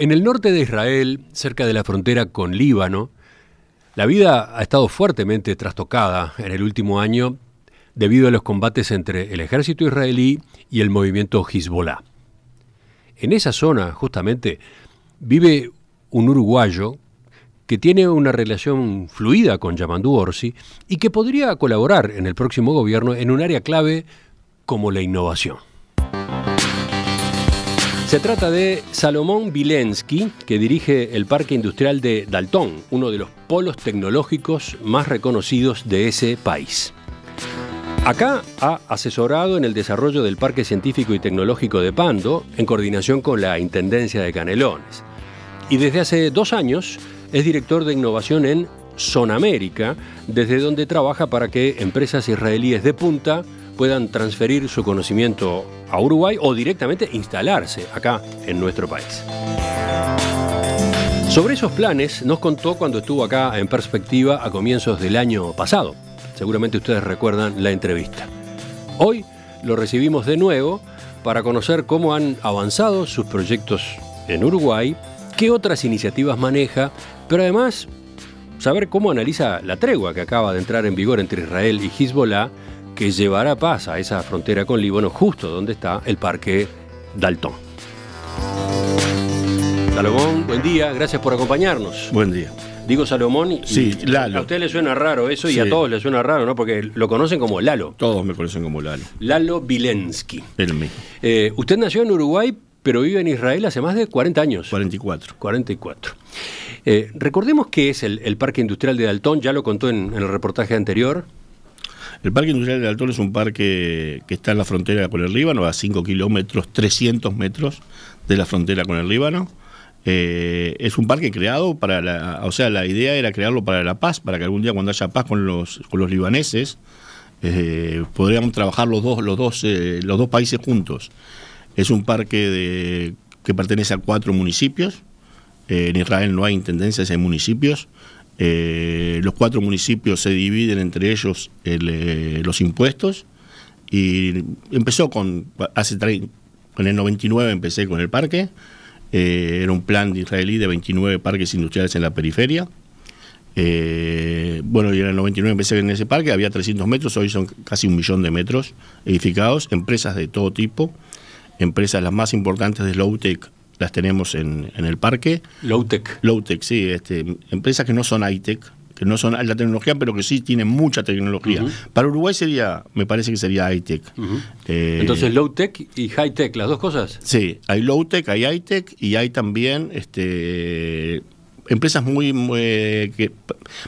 En el norte de Israel, cerca de la frontera con Líbano, la vida ha estado fuertemente trastocada en el último año debido a los combates entre el ejército israelí y el movimiento Hezbollah. En esa zona, justamente, vive un uruguayo que tiene una relación fluida con Yamandú Orsi y que podría colaborar en el próximo gobierno en un área clave como la innovación. Se trata de Salomón Vilensky, que dirige el Parque Industrial de Dalton, uno de los polos tecnológicos más reconocidos de ese país. Acá ha asesorado en el desarrollo del Parque Científico y Tecnológico de Pando, en coordinación con la Intendencia de Canelones. Y desde hace dos años es director de innovación en Sonamérica, desde donde trabaja para que empresas israelíes de punta puedan transferir su conocimiento a Uruguay o directamente instalarse acá en nuestro país. Sobre esos planes nos contó cuando estuvo acá en perspectiva a comienzos del año pasado. Seguramente ustedes recuerdan la entrevista. Hoy lo recibimos de nuevo para conocer cómo han avanzado sus proyectos en Uruguay, qué otras iniciativas maneja, pero además saber cómo analiza la tregua que acaba de entrar en vigor entre Israel y Hezbollah que llevará paz a esa frontera con Líbano, justo donde está el Parque Dalton. Salomón, buen día, gracias por acompañarnos. Buen día. Digo Salomón y sí, Lalo. a usted le suena raro eso y a todos le suena raro, ¿no? Porque lo conocen como Lalo. Todos me conocen como Lalo. Lalo Vilensky. El eh, usted nació en Uruguay, pero vive en Israel hace más de 40 años. 44. 44. Eh, recordemos que es el, Parque Industrial de Daltón, ya lo contó en el reportaje anterior. El Parque Industrial del Alto es un parque que está en la frontera con el Líbano, a 5 kilómetros, 300 metros de la frontera con el Líbano. Eh, es un parque creado para la, o sea, la idea era crearlo para la paz, para que algún día cuando haya paz con los, los libaneses, eh, podrían trabajar los dos, los, dos, eh, los dos países juntos. Es un parque que pertenece a cuatro municipios. Eh, en Israel no hay intendencias, hay municipios. Eh, los cuatro municipios se dividen entre ellos eh, los impuestos y empezó con, hace en el 99 empecé con el parque, eh, era un plan de israelí de 29 parques industriales en la periferia. bueno, y en el 99 empecé en ese parque, había 300 metros, hoy son casi un millón de metros edificados, empresas de todo tipo, empresas las más importantes de low tech las tenemos en, el parque. Low-tech. Low-tech, sí. Este, empresas que no son high-tech, que no son la tecnología, pero que sí tienen mucha tecnología. Para Uruguay sería, me parece que sería high-tech. Eh, Entonces, low-tech y high-tech, las dos cosas. Sí, hay low-tech, hay high-tech y hay también este, empresas muy, eh, que,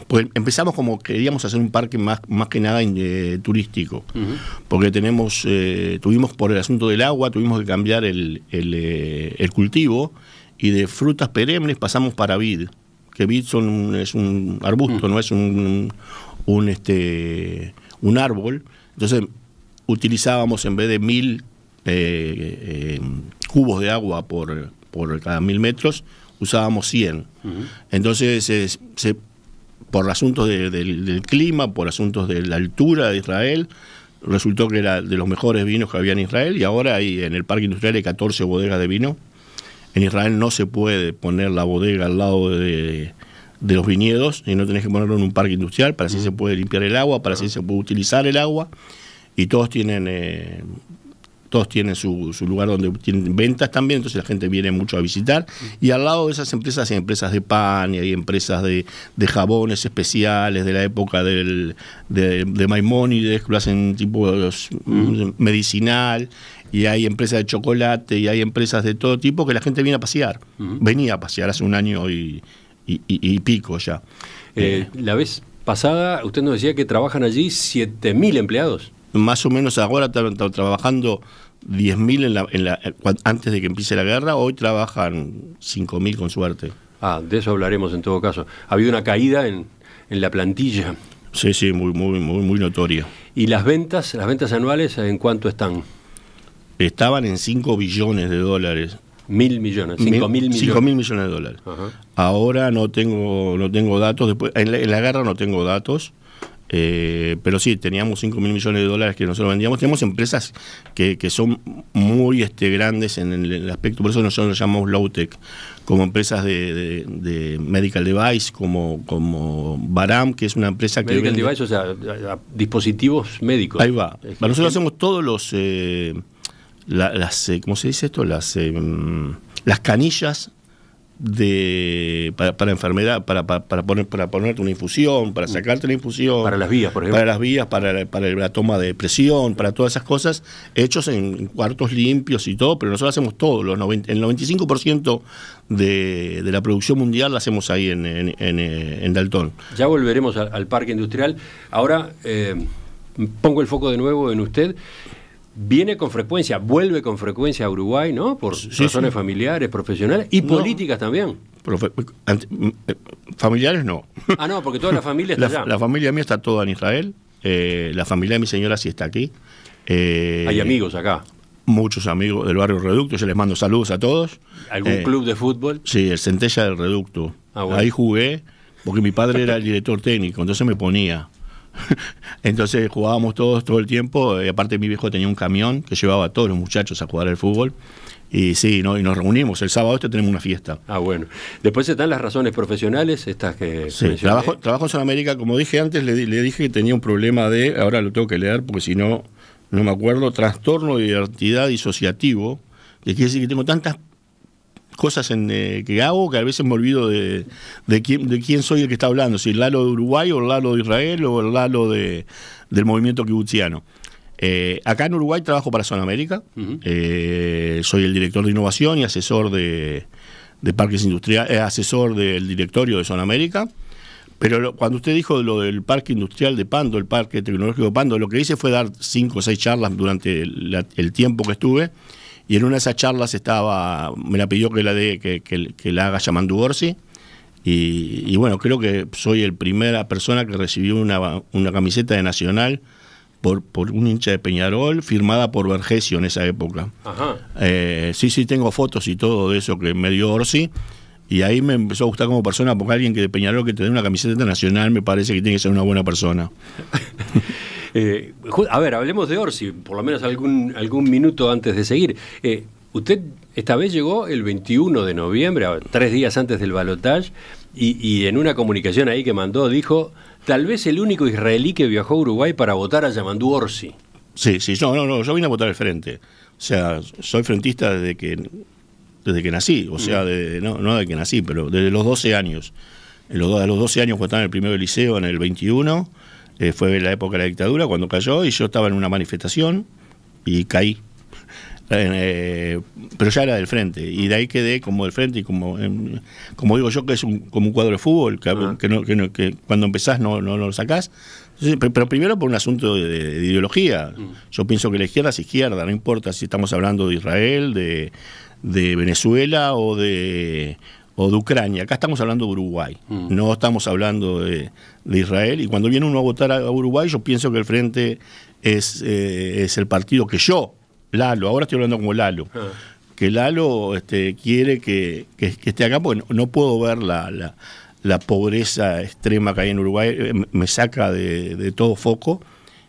pues empezamos como queríamos hacer un parque más, más que nada eh, turístico, porque tenemos, eh, tuvimos por el asunto del agua, tuvimos que cambiar el, el, cultivo y de frutas perennes pasamos para vid, que vid son, es un arbusto, mm. no es un, un, este, un árbol, entonces utilizábamos en vez de mil cubos de agua por, por cada mil metros, usábamos 100. Entonces, eh, por asuntos del, clima, por asuntos de la altura de Israel, resultó que era de los mejores vinos que había en Israel y ahora hay, en el parque industrial hay 14 bodegas de vino. En Israel no se puede poner la bodega al lado de, los viñedos y no tenés que ponerlo en un parque industrial, para así se puede limpiar el agua, para así se puede utilizar el agua y todos tienen eh, todos tienen su, lugar donde tienen ventas también, entonces la gente viene mucho a visitar. Y al lado de esas empresas hay empresas de pan y hay empresas de, jabones especiales de la época del, de, de Maimónides, que lo hacen tipo mm. medicinal y hay empresas de chocolate y hay empresas de todo tipo que la gente viene a pasear. Mm. Venía a pasear hace un año y, pico ya. Eh, eh. La vez pasada usted nos decía que trabajan allí 7.000 empleados. Más o menos ahora están trabajando 10.000 en antes de que empiece la guerra, hoy trabajan mil con suerte. Ah, de eso hablaremos en todo caso. Ha habido una caída en, la plantilla. Sí, sí, muy, muy, muy, muy notoria. ¿Y las ventas, las ventas anuales en cuánto están? Estaban en 5 billones de dólares. Mil millones, cinco mil, millones. Cinco millones de dólares. Ahora no tengo, no tengo datos, después, en la guerra no tengo datos, eh, pero sí, teníamos 5 mil millones de dólares que nosotros vendíamos. Tenemos empresas que, son muy este, grandes en el, aspecto, por eso nosotros nos llamamos low-tech, como empresas de, medical device, como, como Baram, que es una empresa que. Medical device, o sea, dispositivos médicos. Ahí va. nosotros hacemos todos los. Eh, las, eh, ¿Cómo se dice esto? Las, em, las canillas de para, enfermedad, para, poner, para ponerte una infusión, para mm. sacarte la infusión. Para las vías, por ejemplo. Para las vías, para, la toma de presión, para todas esas cosas, hechos en cuartos limpios y todo, pero nosotros hacemos todo. Los 90, el 95% de, de, la producción mundial la hacemos ahí en, en, en, eh, Dalton. Ya volveremos al, parque industrial. Ahora eh, pongo el foco de nuevo en usted viene con frecuencia, vuelve con frecuencia a Uruguay, ¿no? Por razones familiares, profesionales y políticas también. Eh, familiares no. Ah, no, porque toda la familia está la, allá. La familia mía está toda en Israel. Eh, la familia de mi señora sí está aquí. Eh, Hay amigos acá. Muchos amigos del barrio Reducto, yo les mando saludos a todos. ¿Algún club de fútbol? Sí, el Centella del Reducto. Ah, Ahí jugué, porque mi padre era el director técnico, entonces me ponía. Entonces jugábamos todos todo el tiempo. aparte mi viejo tenía un camión que llevaba a todos los muchachos a jugar al fútbol. Y sí, ¿no? y nos reunimos. El sábado este tenemos una fiesta. Ah, bueno. Después están las razones profesionales, estas que. trabajo, trabajo en Sudamérica. Como dije antes, le, le, dije que tenía un problema de. Ahora lo tengo que leer porque si no, no me acuerdo. Trastorno de identidad disociativo. Que quiere decir que tengo tantas cosas en, eh, que hago que a veces me olvido de, quién, soy el que está hablando, si el Lalo de Uruguay o el Lalo de Israel o el Lalo del movimiento kibutziano. Eh, acá en Uruguay trabajo para Zona América, eh, soy el director de innovación y asesor de, parques industriales, asesor del directorio de Zona América. Pero cuando usted dijo lo del parque industrial de Pando, el parque tecnológico de Pando, lo que hice fue dar cinco o seis charlas durante el, el tiempo que estuve y en una de esas charlas estaba, me la pidió que la, de, que, la haga llamando Orsi, Y, y, bueno, creo que soy el primera persona que recibió una, camiseta de Nacional por, por, un hincha de Peñarol firmada por Vergesio en esa época. Eh, sí, sí, tengo fotos y todo de eso que me dio Orsi. Y ahí me empezó a gustar como persona, porque alguien que de Peñarol que te dé una camiseta de nacional me parece que tiene que ser una buena persona. Eh, a ver, hablemos de Orsi, por lo menos algún, algún minuto antes de seguir. Eh, usted esta vez llegó el 21 de noviembre, tres días antes del balotaje, y, y en una comunicación ahí que mandó dijo, tal vez el único israelí que viajó a Uruguay para votar a Yamandú Orsi. Sí, sí, no, no, yo vine a votar al frente. O sea, soy frentista desde que desde que nací, o sea, mm. no, no desde que nací, pero desde los 12 años. A los 12 años cuando estaba en el primer liceo, en el 21, eh, fue la época de la dictadura cuando cayó y yo estaba en una manifestación y caí. Eh, pero ya era del frente y de ahí quedé como del frente y como como digo yo que es como un cuadro de fútbol que, ah. cuando empezás no, no, lo sacás pero primero por un asunto de, ideología mm. yo pienso que la izquierda es izquierda no importa si estamos hablando de Israel de Venezuela o de o de Ucrania, acá estamos hablando de Uruguay, mm. no estamos hablando de, Israel, y cuando viene uno a votar a, Uruguay, yo pienso que el Frente es, eh, es el partido que yo, Lalo, ahora estoy hablando como Lalo, ah. que Lalo este, quiere que, esté acá, Bueno, no, puedo ver la, pobreza extrema que hay en Uruguay, eh, me saca de, de todo foco,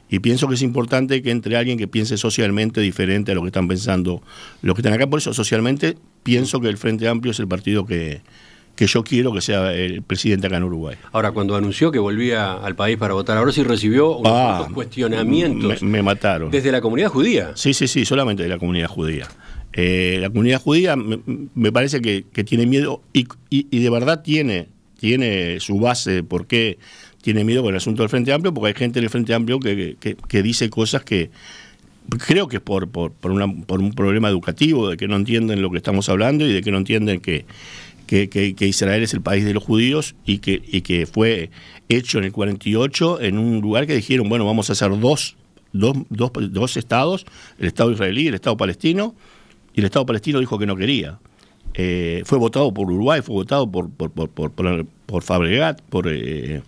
y pienso que es importante que entre alguien que piense socialmente diferente a lo que están pensando los que están acá. Por eso, socialmente pienso que el Frente Amplio es el partido que, yo quiero que sea el presidente acá en Uruguay. Ahora, cuando anunció que volvía al país para votar, ahora sí recibió unos ah, cuestionamientos. Me, mataron. Desde la comunidad judía. Sí, sí, sí, solamente de la comunidad judía. Eh, la comunidad judía me, parece que, tiene miedo y, de verdad tiene, tiene su base por qué tiene miedo con el asunto del Frente Amplio, porque hay gente en el Frente Amplio que, que dice cosas que, creo que es por, por, por, un problema educativo, de que no entienden lo que estamos hablando y de que no entienden que, que, Israel es el país de los judíos y que, que fue hecho en el 48 en un lugar que dijeron, bueno, vamos a hacer dos, dos, estados, el Estado israelí y el Estado palestino, y el Estado palestino dijo que no quería. Eh, fue votado por Uruguay, fue votado por, por, por, por, por Fabregat, por... Eh,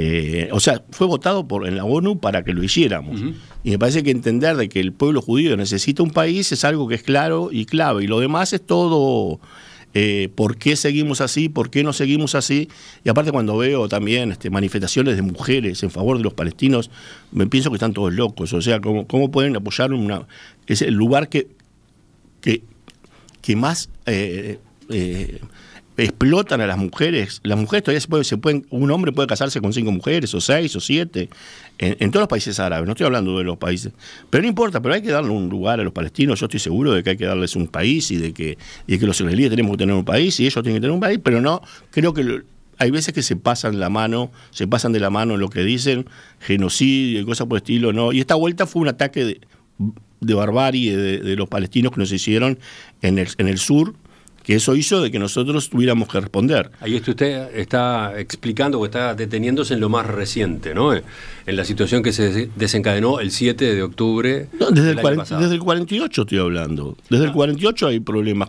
eh, o sea, fue votado por, en la ONU para que lo hiciéramos. Y me parece que entender de que el pueblo judío necesita un país es algo que es claro y clave. Y lo demás es todo eh, por qué seguimos así, por qué no seguimos así. Y aparte cuando veo también este, manifestaciones de mujeres en favor de los palestinos, me pienso que están todos locos. O sea, ¿cómo, pueden apoyar una... Es el lugar que, que, que más... Eh, explotan a las mujeres. Las mujeres todavía se, pueden, un hombre puede casarse con cinco mujeres, o seis, o siete, en, todos los países árabes, no estoy hablando de los países. Pero no importa, pero hay que darle un lugar a los palestinos, yo estoy seguro de que hay que darles un país y de que, que los israelíes tenemos que tener un país y ellos tienen que tener un país, pero no, creo que hay veces que se pasan la mano, se pasan de la mano en lo que dicen, genocidio y cosas por el estilo, no. Y esta vuelta fue un ataque de, barbarie de, de, los palestinos que nos hicieron en el, en el sur que eso hizo de que nosotros tuviéramos que responder. Ahí es usted está explicando o está deteniéndose en lo más reciente, ¿no? En la situación que se desencadenó el 7 de octubre. desde, el desde el 48 estoy hablando. Desde el 48 ah. hay problemas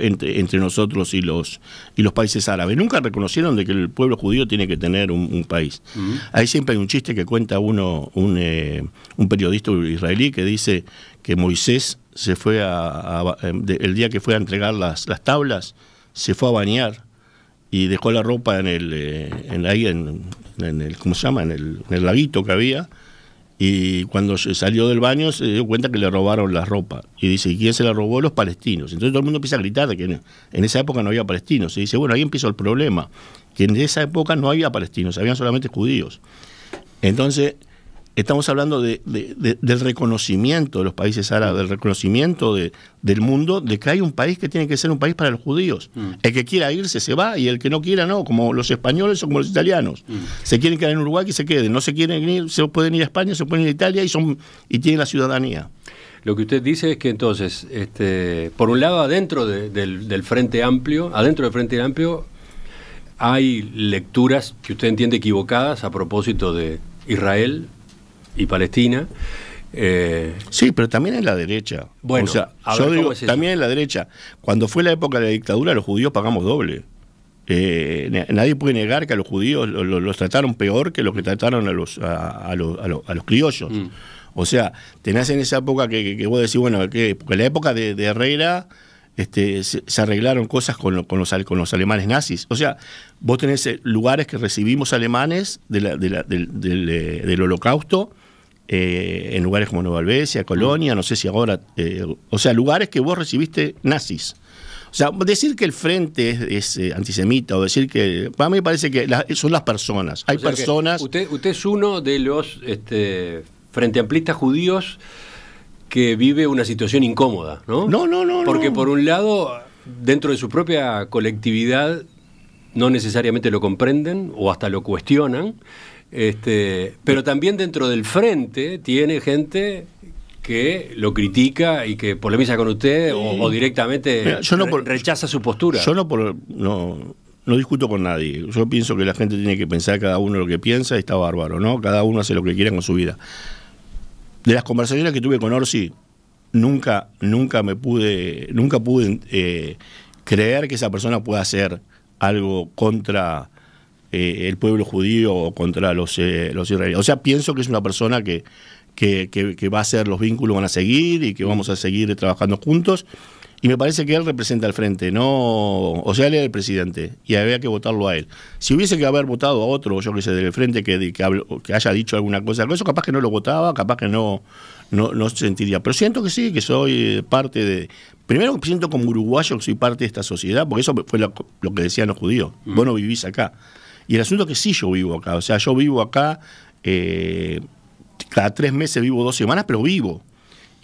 entre, nosotros y los, y los países árabes. Nunca reconocieron de que el pueblo judío tiene que tener un, país. Ahí siempre hay un chiste que cuenta uno, un eh, periodista israelí que dice que Moisés se fue a, em, el día que fue a entregar las, las, tablas, se fue a bañar y dejó la ropa en el, eh, en, ahí en, el, ¿cómo se llama? En el, en el laguito que había. Y cuando salió del baño se dio cuenta que le robaron la ropa. Y dice, ¿y quién se la robó? Los palestinos. Entonces todo el mundo empieza a gritar que en esa época no había palestinos. Y dice, bueno, ahí empieza el problema, que en esa época no había palestinos, habían solamente judíos. Entonces Estamos hablando del reconocimiento de los países árabes, del reconocimiento del mundo, de que hay un país que tiene que ser un país para los judíos. Mm. El que quiera irse se va y el que no quiera no, como los españoles o como los italianos. Mm. Se quieren quedar en Uruguay y se queden. No se quieren ir, se pueden ir a España, se pueden ir a Italia y, son, y tienen la ciudadanía. Lo que usted dice es que entonces, este, por un lado, adentro del, Frente Amplio, adentro del Frente Amplio, hay lecturas que usted entiende equivocadas a propósito de Israel, y Palestina. Eh, sí, pero también en la derecha. Bueno, también en la derecha. Cuando fue la época de la dictadura, los judíos pagamos doble. Eh, nadie puede negar que a los judíos los, trataron peor que los que trataron a los, a, los, criollos. Mm. O sea, tenés en esa época que, vos decís, bueno, que, en la época de, Herrera este, se, arreglaron cosas con, con, los, con los alemanes nazis. O sea, vos tenés eh, lugares que recibimos alemanes de del, del, del, holocausto eh, en lugares como Nueva Albesia, Colonia, mm. no sé si ahora, eh, o sea, lugares que vos recibiste nazis. O sea, decir que el frente es, eh, antisemita o decir que. Para mí me parece que son las personas. Hay personas. Usted, usted es uno de los este, frente judíos que vive una situación incómoda, ¿no? No, no, no. Porque por un lado, dentro de su propia colectividad, no necesariamente lo comprenden o hasta lo cuestionan. Este, pero también dentro del frente tiene gente que lo critica y que polemiza con usted o, directamente rechaza su postura. Yo no, no, no discuto con nadie. Yo pienso que la gente tiene que pensar cada uno lo que piensa y está bárbaro, ¿no? Cada uno hace lo que quiera con su vida. De las conversaciones que tuve con Orsi, nunca, nunca me pude, nunca pude eh, creer que esa persona pueda hacer algo contra eh, el pueblo judío contra los, eh, los israelíes. O sea, pienso que es una persona que, que, va a ser, los vínculos van a seguir y que vamos a seguir trabajando juntos. Y me parece que él representa al frente, no. O sea, él era el presidente y había que votarlo a él. Si hubiese que haber votado a otro, yo que sé, del frente que, que, haya dicho alguna cosa, eso capaz que no lo votaba, capaz que no, no, sentiría. Pero siento que sí, que soy eh, parte de. Primero siento como uruguayo que soy parte de esta sociedad, porque eso fue lo, que decían los judíos. Mm. Vos no vivís acá. Y el asunto es que sí yo vivo acá, o sea, yo vivo acá, eh, cada tres meses vivo dos semanas, pero vivo.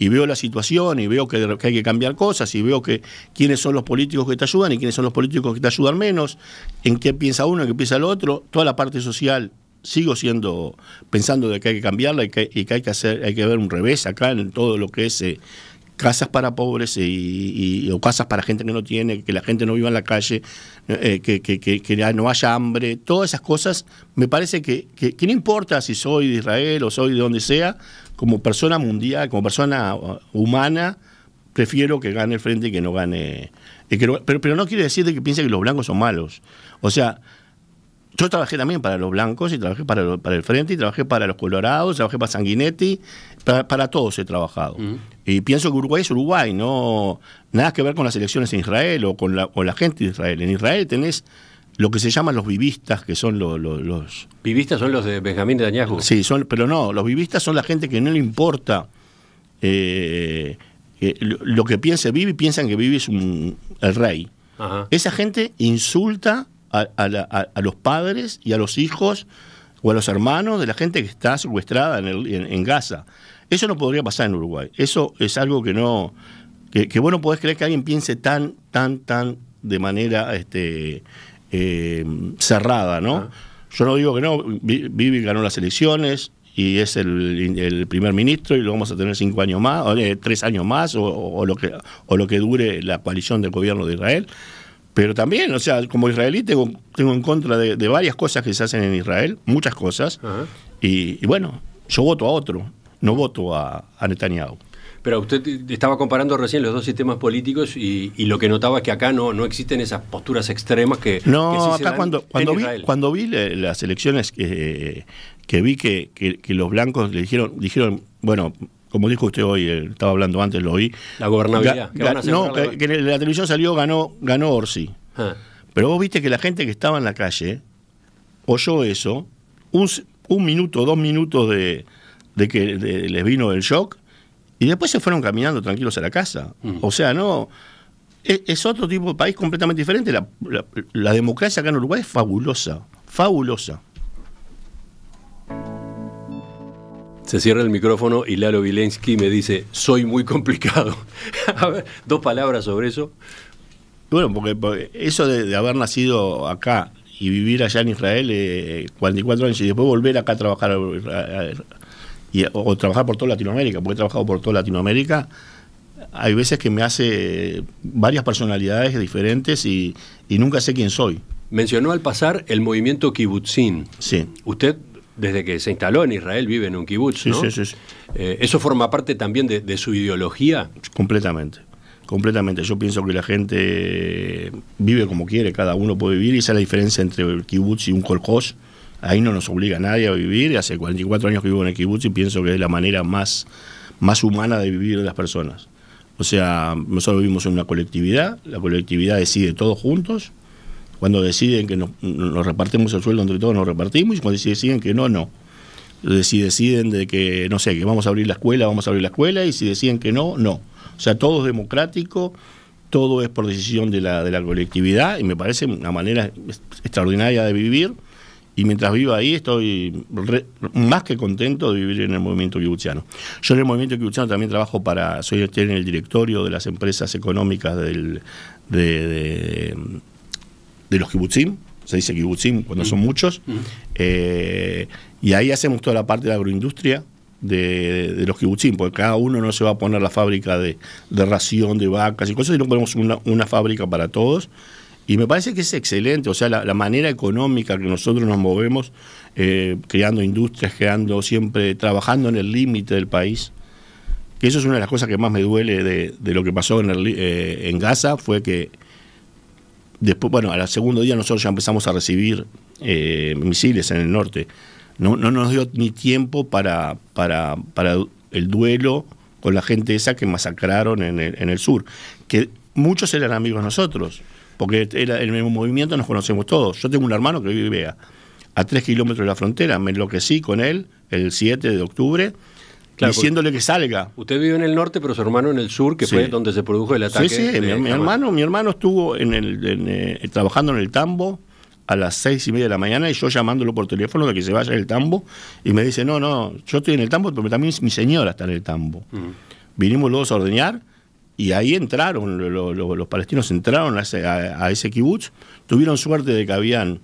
Y veo la situación y veo que, hay que cambiar cosas y veo que quiénes son los políticos que te ayudan y quiénes son los políticos que te ayudan menos, en qué piensa uno, en qué piensa el otro, toda la parte social sigo siendo pensando de que hay que cambiarla y que, hay que hacer hay que ver un revés acá en todo lo que es eh, casas para pobres y, o casas para gente que no tiene, que la gente no viva en la calle, eh, que, que, no haya hambre, todas esas cosas, me parece que, que no importa si soy de Israel o soy de donde sea, como persona mundial, como persona uh, humana, prefiero que gane el frente y que no gane. pero, no quiere decir de que piense que los blancos son malos. O sea, yo trabajé también para los blancos y trabajé para el frente y trabajé para los colorados, trabajé para Sanguinetti para, todos he trabajado. Y pienso que Uruguay es Uruguay, no nada que ver con las elecciones en Israel o con la, o la gente de Israel. En Israel tenés lo que se llaman los vivistas, que son los... ¿Vivistas son los de Benjamín de Sí, son, pero no, los vivistas son la gente que no le importa eh, eh, lo que piense Vivi, piensan que Vivi es el rey. Esa gente insulta a, los padres y a los hijos o a los hermanos de la gente que está secuestrada en, el, en Gaza. Eso no podría pasar en Uruguay. Eso es algo que no. Que, vos no podés creer que alguien piense tan, tan, tan de manera este, eh, cerrada, ¿no? Ah. Yo no digo que no. Vivi ganó las elecciones y es el, primer ministro y lo vamos a tener cinco años más, eh, tres años más, o, lo que, o lo que dure la coalición del gobierno de Israel. Pero también, o sea, como israelí tengo, en contra de, varias cosas que se hacen en Israel, muchas cosas. y bueno, yo voto a otro no voto a, Netanyahu. Pero usted estaba comparando recién los dos sistemas políticos y, lo que notaba es que acá no, no existen esas posturas extremas que... No, acá cuando, cuando, vi, las elecciones que, que vi que, los blancos le dijeron, dijeron, bueno, como dijo usted hoy, eh, estaba hablando antes, lo oí. La gobernabilidad. no, la... que, la televisión salió, ganó, ganó Orsi. Ah. Pero vos viste que la gente que estaba en la calle oyó eso, un minuto, dos minutos de, de que les vino el shock y después se fueron caminando tranquilos a la casa. Mm. O sea, no. E, es, otro tipo de país completamente diferente. La, democracia acá en Uruguay es fabulosa. Fabulosa. Se cierra el micrófono y Lalo Vilensky me dice, soy muy complicado. a ver, dos palabras sobre eso. Bueno, porque, eso de, haber nacido acá y vivir allá en Israel 44 eh, años y después volver acá a trabajar a, o, trabajar por toda Latinoamérica, porque he trabajado por toda Latinoamérica, hay veces que me hace varias personalidades diferentes y, nunca sé quién soy. Mencionó al pasar el movimiento kibbutzín. Sí. Usted, desde que se instaló en Israel, vive en un kibbutz, ¿no? Sí, sí, sí. Eh, ¿Eso forma parte también de, su ideología? Completamente completamente. Yo pienso que la gente vive como quiere, cada uno puede vivir, y esa es la diferencia entre el kibutz y un kolkhoz. Ahí no nos obliga nadie a vivir. Hace 44 años que vivo en el kibutz y pienso que es la manera más, más humana de vivir de las personas. O sea, nosotros vivimos en una colectividad, la colectividad decide todos juntos. Cuando deciden que nos, repartimos el sueldo entre todos, nos repartimos. Y cuando deciden que no, no. Si deciden de que, no sé, que vamos a abrir la escuela, vamos a abrir la escuela. Y si deciden que no, no. O sea, todo es democrático todo es por decisión de la, de la colectividad y me parece una manera extraordinaria de vivir y mientras vivo ahí estoy más que contento de vivir en el movimiento kibuchiano. Yo en el movimiento kibuchiano también trabajo para, soy en el directorio de las empresas económicas del, de, los kibutzim, se dice kibutzim cuando son muchos, eh, y ahí hacemos toda la parte de la agroindustria, de, los kibutzim, porque cada uno no se va a poner la fábrica de, de ración de vacas y cosas, sino ponemos una fábrica para todos y me parece que es excelente, o sea, la, manera económica que nosotros nos movemos, eh, creando industrias, creando siempre, trabajando en el límite del país, que eso es una de las cosas que más me duele de, lo que pasó en, eh, en Gaza, fue que después, bueno, al segundo día nosotros ya empezamos a recibir eh, misiles en el norte. No, no nos dio ni tiempo para, para, el duelo con la gente esa que masacraron en el, en el sur, que muchos eran amigos nosotros porque en el movimiento nos conocemos todos. Yo tengo un hermano que vive a, a 3 kilómetros de la frontera, me enloquecí con él el 7 de octubre. diciéndole que salga. Usted vive en el norte, pero su hermano en el sur, que fue donde se produjo el ataque. Sí, sí, mi, hermano, mi hermano estuvo eh, trabajando en el tambo a las seis y media de la mañana y yo llamándolo por teléfono de que se vaya del tambo y me dice, no, no, yo estoy en el tambo, pero también mi señora está en el tambo. Mm. Vinimos luego a ordeñar y ahí entraron, los palestinos entraron a ese, kibutz, tuvieron suerte de que habían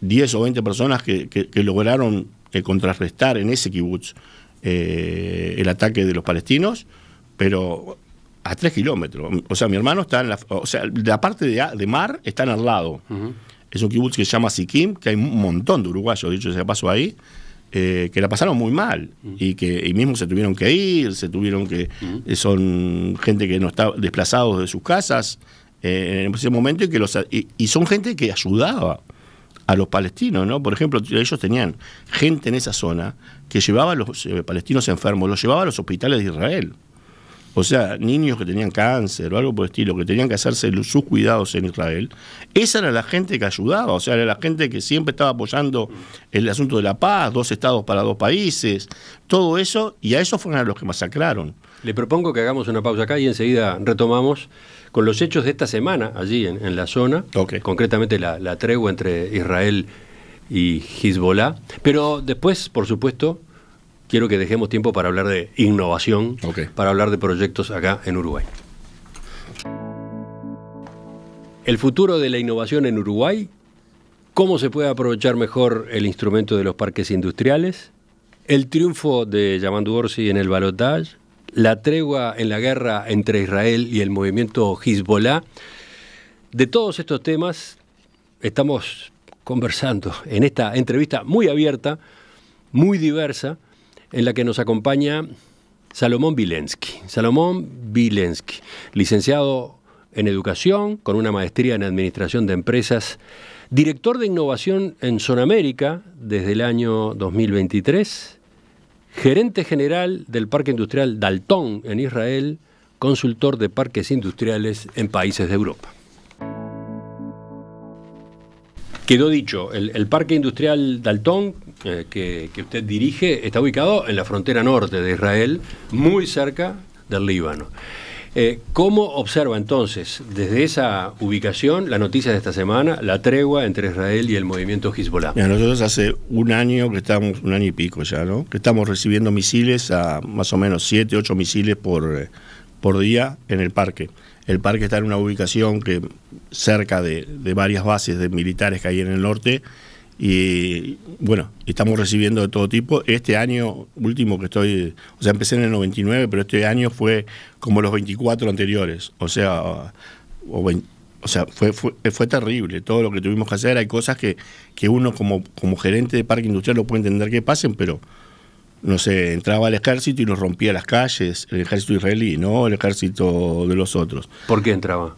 10 o 20 personas que, lograron eh, contrarrestar en ese kibutz eh, el ataque de los palestinos, pero a 3 kilómetros. O sea, mi hermano está en la, o sea, la parte de, mar están al lado. Es un kibutz que se llama Sikim, que hay un montón de uruguayos, dicho sea pasó ahí. Eh, que la pasaron muy mal y que y mismo se tuvieron que ir, se tuvieron que. Eh, son gente que no está desplazados de sus casas eh, en ese momento y que los. Y, y, son gente que ayudaba a los palestinos, ¿no? Por ejemplo, ellos tenían gente en esa zona que llevaba a los palestinos enfermos, los llevaba a los hospitales de Israel o sea, niños que tenían cáncer o algo por el estilo, que tenían que hacerse sus cuidados en Israel, esa era la gente que ayudaba, o sea, era la gente que siempre estaba apoyando el asunto de la paz, dos estados para dos países, todo eso, y a esos fueron a los que masacraron. Le propongo que hagamos una pausa acá y enseguida retomamos con los hechos de esta semana allí en, la zona, concretamente la, la tregua entre Israel y Hezbollah, pero después, por supuesto, quiero que dejemos tiempo para hablar de innovación, para hablar de proyectos acá en Uruguay. El futuro de la innovación en Uruguay, cómo se puede aprovechar mejor el instrumento de los parques industriales, el triunfo de Yamandu Orsi en el balotage, la tregua en la guerra entre Israel y el movimiento Hezbollah. De todos estos temas estamos conversando en esta entrevista muy abierta, muy diversa, en la que nos acompaña Salomón Vilensky. Salomón Vilensky, licenciado en educación, con una maestría en administración de empresas, director de innovación en América desde el año 2023, gerente general del Parque Industrial Dalton en Israel, consultor de parques industriales en países de Europa. Quedó dicho, el, Parque Industrial Dalton. Eh, que, usted dirige está ubicado en la frontera norte de Israel, muy cerca del Líbano. Eh, ¿Cómo observa entonces desde esa ubicación la noticia de esta semana, la tregua entre Israel y el movimiento Hezbollah? nosotros hace un año que estamos, un año y pico ya, ¿no? Que estamos recibiendo misiles, a más o menos 7, 8 misiles por, por día en el parque. El parque está en una ubicación que cerca de, de varias bases de militares que hay en el norte y bueno, estamos recibiendo de todo tipo. Este año último que estoy, o sea, empecé en el 99, pero este año fue como los 24 anteriores. O sea, o sea fue, fue, terrible todo lo que tuvimos que hacer. Hay cosas que, que uno como, como gerente de parque industrial no puede entender que pasen, pero no sé, entraba el ejército y nos rompía las calles, el ejército israelí, no el ejército de los otros. ¿Por qué entraba?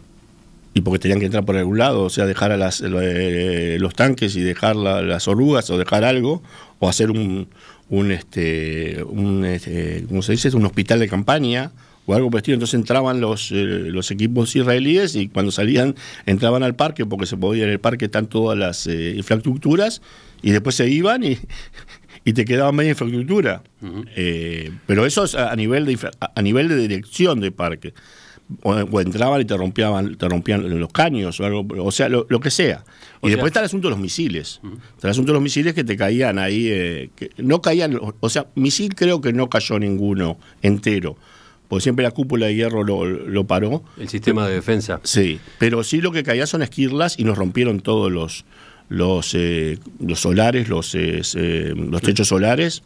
y porque tenían que entrar por algún lado, o sea, dejar a eh, los tanques y dejar las orugas o dejar algo, o hacer un, un, este, un este, se dice? Un hospital de campaña o algo por el estilo. Entonces entraban los, eh, los equipos israelíes y cuando salían entraban al parque, porque se podía en el parque están todas las eh, infraestructuras, y después se iban y, y te quedaba media infraestructura. pero eso es a, nivel de, a nivel de dirección de parque o, entraban y te rompían, te rompían los caños, o, algo, o sea, lo, que sea. Y después está el asunto de los misiles. Está el asunto de los misiles que te caían ahí, eh, no caían, o sea, misil creo que no cayó ninguno entero. Porque siempre la cúpula de hierro lo, paró. El sistema de defensa. Sí, pero sí lo que caía son esquirlas y nos rompieron todos los, los, eh, los solares, los, eh, los techos solares.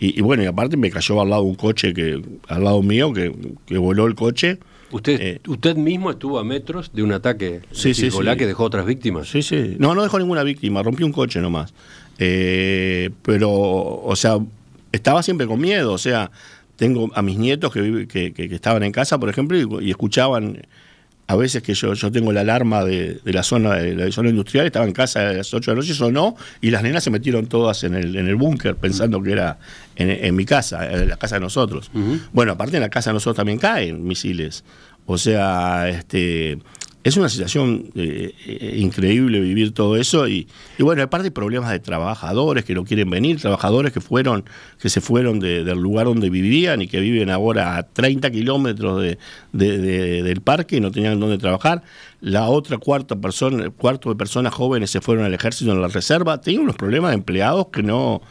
Y, bueno, y aparte me cayó al lado un coche que, al lado mío, que, que voló el coche Usted, eh, usted mismo estuvo a metros de un ataque sí, que dejó otras víctimas. Sí, sí. No, no dejó ninguna víctima, rompió un coche nomás. Eh, pero, o sea, estaba siempre con miedo. O sea, tengo a mis nietos que, que, estaban en casa, por ejemplo, y escuchaban a veces que yo, yo tengo la alarma de, la zona de la zona industrial, estaba en casa a las 8 de la noche, sonó y las nenas se metieron todas en el, en el búnker pensando que era en, mi casa, en la casa de nosotros. Bueno, aparte en la casa de nosotros también caen misiles. O sea, este es una situación eh, eh, increíble vivir todo eso y, bueno, aparte hay problemas de trabajadores que no quieren venir, trabajadores que fueron, que se fueron del lugar donde vivían y que viven ahora a 30 kilómetros de, del parque y no tenían dónde trabajar. La otra cuarta persona, cuarto de personas jóvenes se fueron al ejército en la reserva. Tienen unos problemas de empleados que no,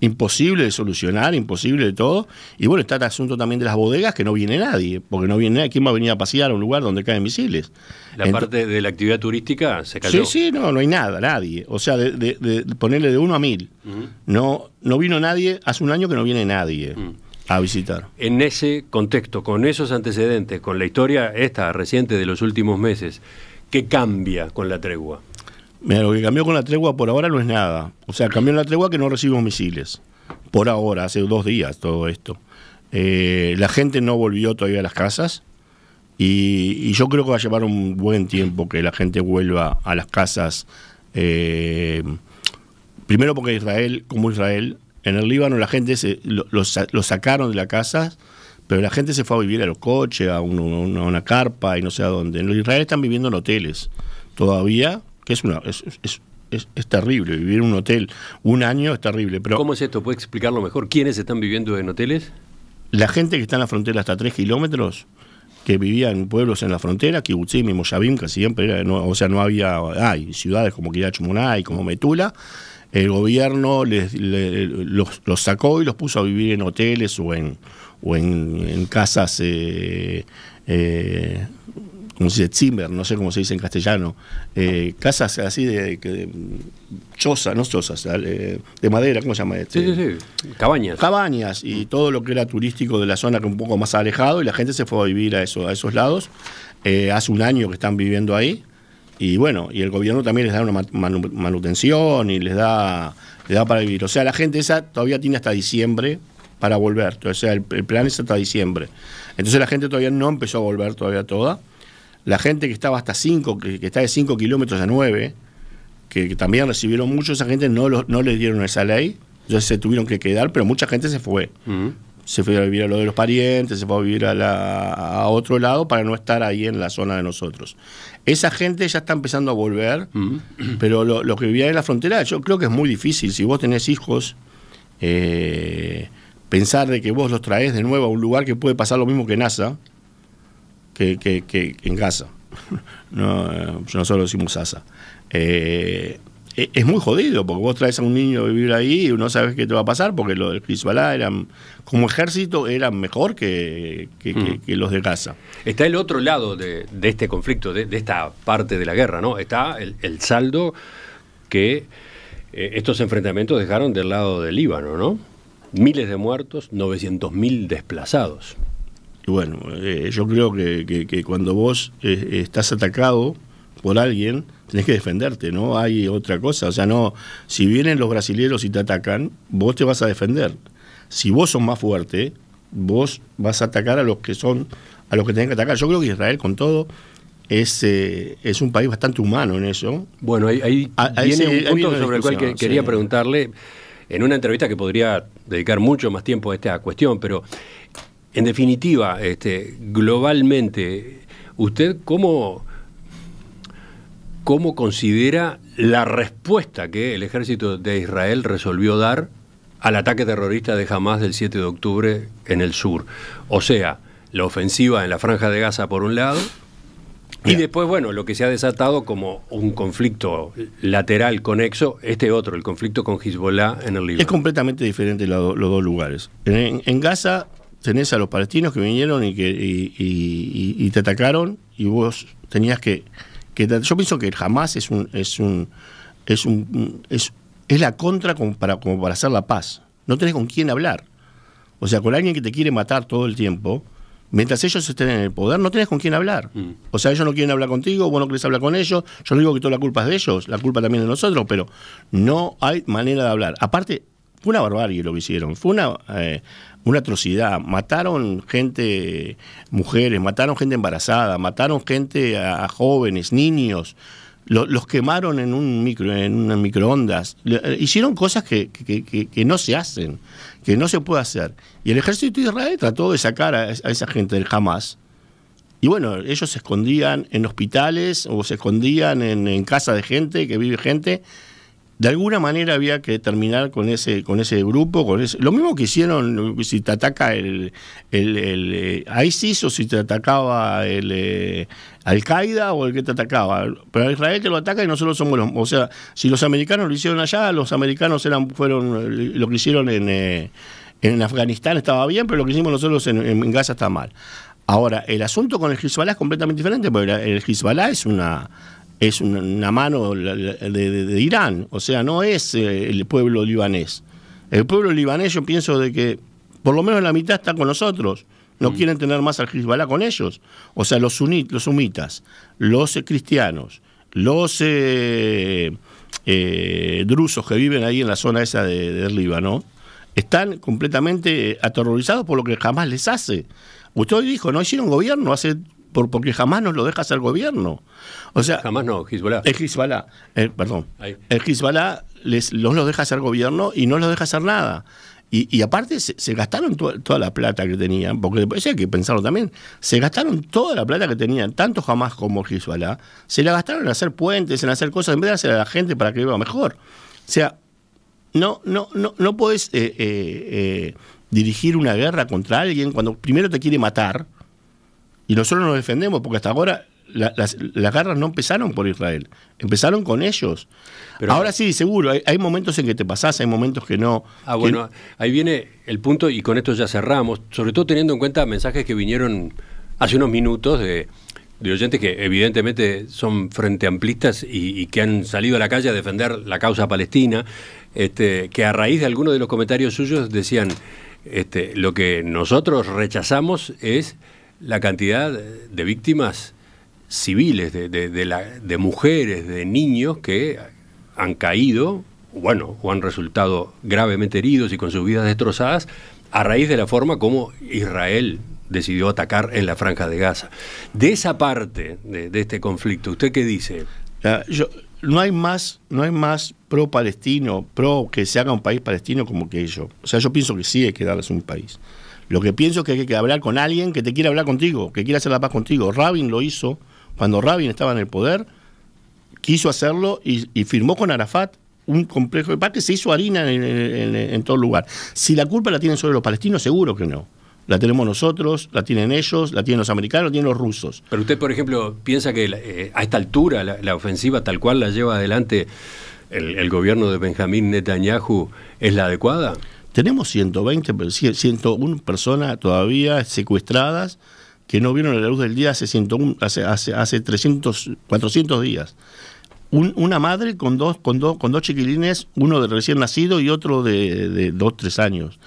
imposible de solucionar, imposible de todo. Y bueno, está el asunto también de las bodegas, que no viene nadie, porque no viene nadie. ¿Quién va a venir a pasear a un lugar donde caen misiles? La parte de la actividad turística se cayó. Sí, sí, no, no hay nada, nadie. O sea, de, ponerle de uno a mil. no, no vino nadie, hace un año que no viene nadie. A visitar. En ese contexto, con esos antecedentes, con la historia esta reciente de los últimos meses, ¿qué cambia con la tregua? Mira, lo que cambió con la tregua por ahora no es nada. O sea, cambió la tregua que no recibimos misiles. Por ahora, hace dos días todo esto. Eh, la gente no volvió todavía a las casas. Y, yo creo que va a llevar un buen tiempo que la gente vuelva a las casas. Eh, primero porque Israel, como Israel, en el Líbano la gente se, lo, sacaron de las casas, pero la gente se fue a vivir a los coches, a, a una carpa y no sé a dónde. En Israel están viviendo en hoteles todavía que es una es, terrible vivir en un hotel un año es terrible. Pero ¿Cómo es esto? ¿Puede explicarlo mejor? ¿Quiénes están viviendo en hoteles? La gente que está en la frontera hasta tres kilómetros, que vivía en pueblos en la frontera, Kibutzim y Moyabim, que siempre no, o sea, no había, hay ciudades como Kirachumuná y como Metula, el gobierno les, los, sacó y los puso a vivir en hoteles o en, o en, casas eh, eh, como se dice, Zimmer, no sé cómo se dice en castellano, eh, casas así de, de no chozas, eh, de madera, ¿cómo se llama? Este? Sí, sí, sí, cabañas. Cabañas y todo lo que era turístico de la zona que un poco más alejado y la gente se fue a vivir a, esos lados. Eh, hace un año que están viviendo ahí y bueno, y el gobierno también les da una manutención y les da, da para vivir. O sea, la gente esa todavía tiene hasta diciembre para volver, o sea, el, el plan es hasta diciembre. Entonces la gente todavía no empezó a volver todavía toda. La gente que estaba hasta 5, que, está de 5 kilómetros a 9, que, también recibieron mucho, esa gente no, no le dieron esa ley, entonces se tuvieron que quedar, pero mucha gente se fue. Se fue a vivir a lo de los parientes, se fue a vivir a, otro lado para no estar ahí en la zona de nosotros. Esa gente ya está empezando a volver, pero los lo que vivían en la frontera, yo creo que es muy difícil. Si vos tenés hijos, eh, pensar de que vos los traés de nuevo a un lugar que puede pasar lo mismo que NASA, que, en Gaza. Eh, no, solo decimos Gaza. Eh, e-, es muy jodido, porque vos traes a un niño a vivir ahí y no sabes qué te va a pasar, porque los de Hezbollah eran, como ejército, eran mejor mm. que, los de Gaza. Está el otro lado de, este conflicto, de, esta parte de la guerra, ¿no? Está el, saldo que eh, estos enfrentamientos dejaron del lado del Líbano, ¿no? Miles de muertos, 900.000 desplazados. Y bueno, eh, yo creo que, cuando vos eh, estás atacado por alguien, tenés que defenderte, no hay otra cosa. O sea, no, si vienen los brasileños y te atacan, vos te vas a defender. Si vos sos más fuerte, vos vas a atacar a los que son, a los que tienen que atacar. Yo creo que Israel con todo es, eh, es un país bastante humano en eso. Bueno, ahí, ah, un punto sobre el cual quería preguntarle, en una entrevista que podría dedicar mucho más tiempo a esta cuestión, pero en definitiva, este, globalmente, ¿usted cómo, considera la respuesta que el ejército de Israel resolvió dar al ataque terrorista de Hamas del 7 de octubre en el sur? O sea, la ofensiva en la franja de Gaza por un lado, y después, bueno, lo que se ha desatado como un conflicto lateral conexo, este otro, el conflicto con Hezbollah en el Líbano. Es completamente diferente los, dos lugares. en, Gaza tenés a los palestinos que vinieron y que te atacaron y vos tenías que, que yo pienso que jamás es un es un es un es, la contra como para como para hacer la paz no tenés con quién hablar o sea con alguien que te quiere matar todo el tiempo mientras ellos estén en el poder no tenés con quién hablar mm. o sea ellos no quieren hablar contigo vos no querés hablar con ellos yo no digo que toda la culpa es de ellos la culpa también de nosotros pero no hay manera de hablar aparte fue una barbarie lo que hicieron, fue una, eh, una atrocidad. Mataron gente, mujeres, mataron gente embarazada, mataron gente a, jóvenes, niños. los quemaron en un micro, en unas microondas. Eh, hicieron cosas que, no se hacen, que no se puede hacer. Y el ejército Israel trató de sacar a, esa gente del Hamas. Y bueno, ellos se escondían en hospitales o se escondían en, en casa de gente, que vive gente de alguna manera había que terminar con ese, con ese grupo, con lo mismo que hicieron si te ataca el, el, el eh, ISIS o si te atacaba el eh, Al Qaeda o el que te atacaba, pero Israel te lo ataca y nosotros somos los, o sea, si los americanos lo hicieron allá, los americanos eran, fueron eh, lo que hicieron en, Afganistán estaba bien, pero lo que hicimos nosotros en, en Gaza está mal. Ahora, el asunto con el Hezbollah es completamente diferente, porque el Hezbollah es una es una, mano de, Irán, o sea, no es eh, el pueblo libanés. El pueblo libanés yo pienso de que por lo menos la mitad está con nosotros. No mm. quieren tener más al Hezbollah con ellos. O sea, los, sunitas, los sumitas, los eh, cristianos, los eh, drusos que viven ahí en la zona esa de, de Líbano, están completamente aterrorizados por lo que jamás les hace. Usted hoy dijo, no hicieron gobierno hace porque jamás nos lo dejas al gobierno. O sea, jamás no, Hezbollah. El Hezbollah, eh, perdón. El les, los lo dejas al gobierno y no lo deja hacer nada. Y, aparte se, gastaron toda la plata que tenían, porque eso hay que pensarlo también, se gastaron toda la plata que tenían, tanto jamás como Hezbollah, se la gastaron en hacer puentes, en hacer cosas, en vez de hacer a la gente para que viva mejor. O sea, no, no, no, no puedes eh, eh, dirigir una guerra contra alguien cuando primero te quiere matar, y nosotros nos defendemos porque hasta ahora las, las, garras no empezaron por Israel, empezaron con ellos. Pero, Ahora sí, seguro, hay, momentos en que te pasás, hay momentos que no. Ah, bueno, ahí viene el punto y con esto ya cerramos, sobre todo teniendo en cuenta mensajes que vinieron hace unos minutos de, de oyentes que evidentemente son frente amplistas y, y, que han salido a la calle a defender la causa palestina, este, que a raíz de algunos de los comentarios suyos decían, este, lo que nosotros rechazamos es la cantidad de víctimas civiles, de, de, mujeres, de niños que han caído, bueno, o han resultado gravemente heridos y con sus vidas destrozadas a raíz de la forma como Israel decidió atacar en la franja de Gaza. De esa parte de, este conflicto, ¿usted qué dice? yo, no hay más, no más pro palestino, pro que se haga un país palestino como que ellos O sea, yo pienso que sí hay que darles un país. Lo que pienso es que hay que hablar con alguien que te quiera hablar contigo, que quiera hacer la paz contigo. Rabin lo hizo cuando Rabin estaba en el poder, quiso hacerlo y, firmó con Arafat un complejo de paz que se hizo harina en, todo lugar. Si la culpa la tienen sobre los palestinos, seguro que no. La tenemos nosotros, la tienen ellos, la tienen los americanos, la tienen los rusos. Pero usted, por ejemplo, piensa que eh, a esta altura la, ofensiva tal cual la lleva adelante el, gobierno de Benjamín Netanyahu es la adecuada? Tenemos 120, 101 personas todavía secuestradas que no vieron la luz del día hace, 101, hace, hace, 300, 400 días. una madre con dos, con, dos, con dos chiquilines, uno de recién nacido y otro de, de dos, tres años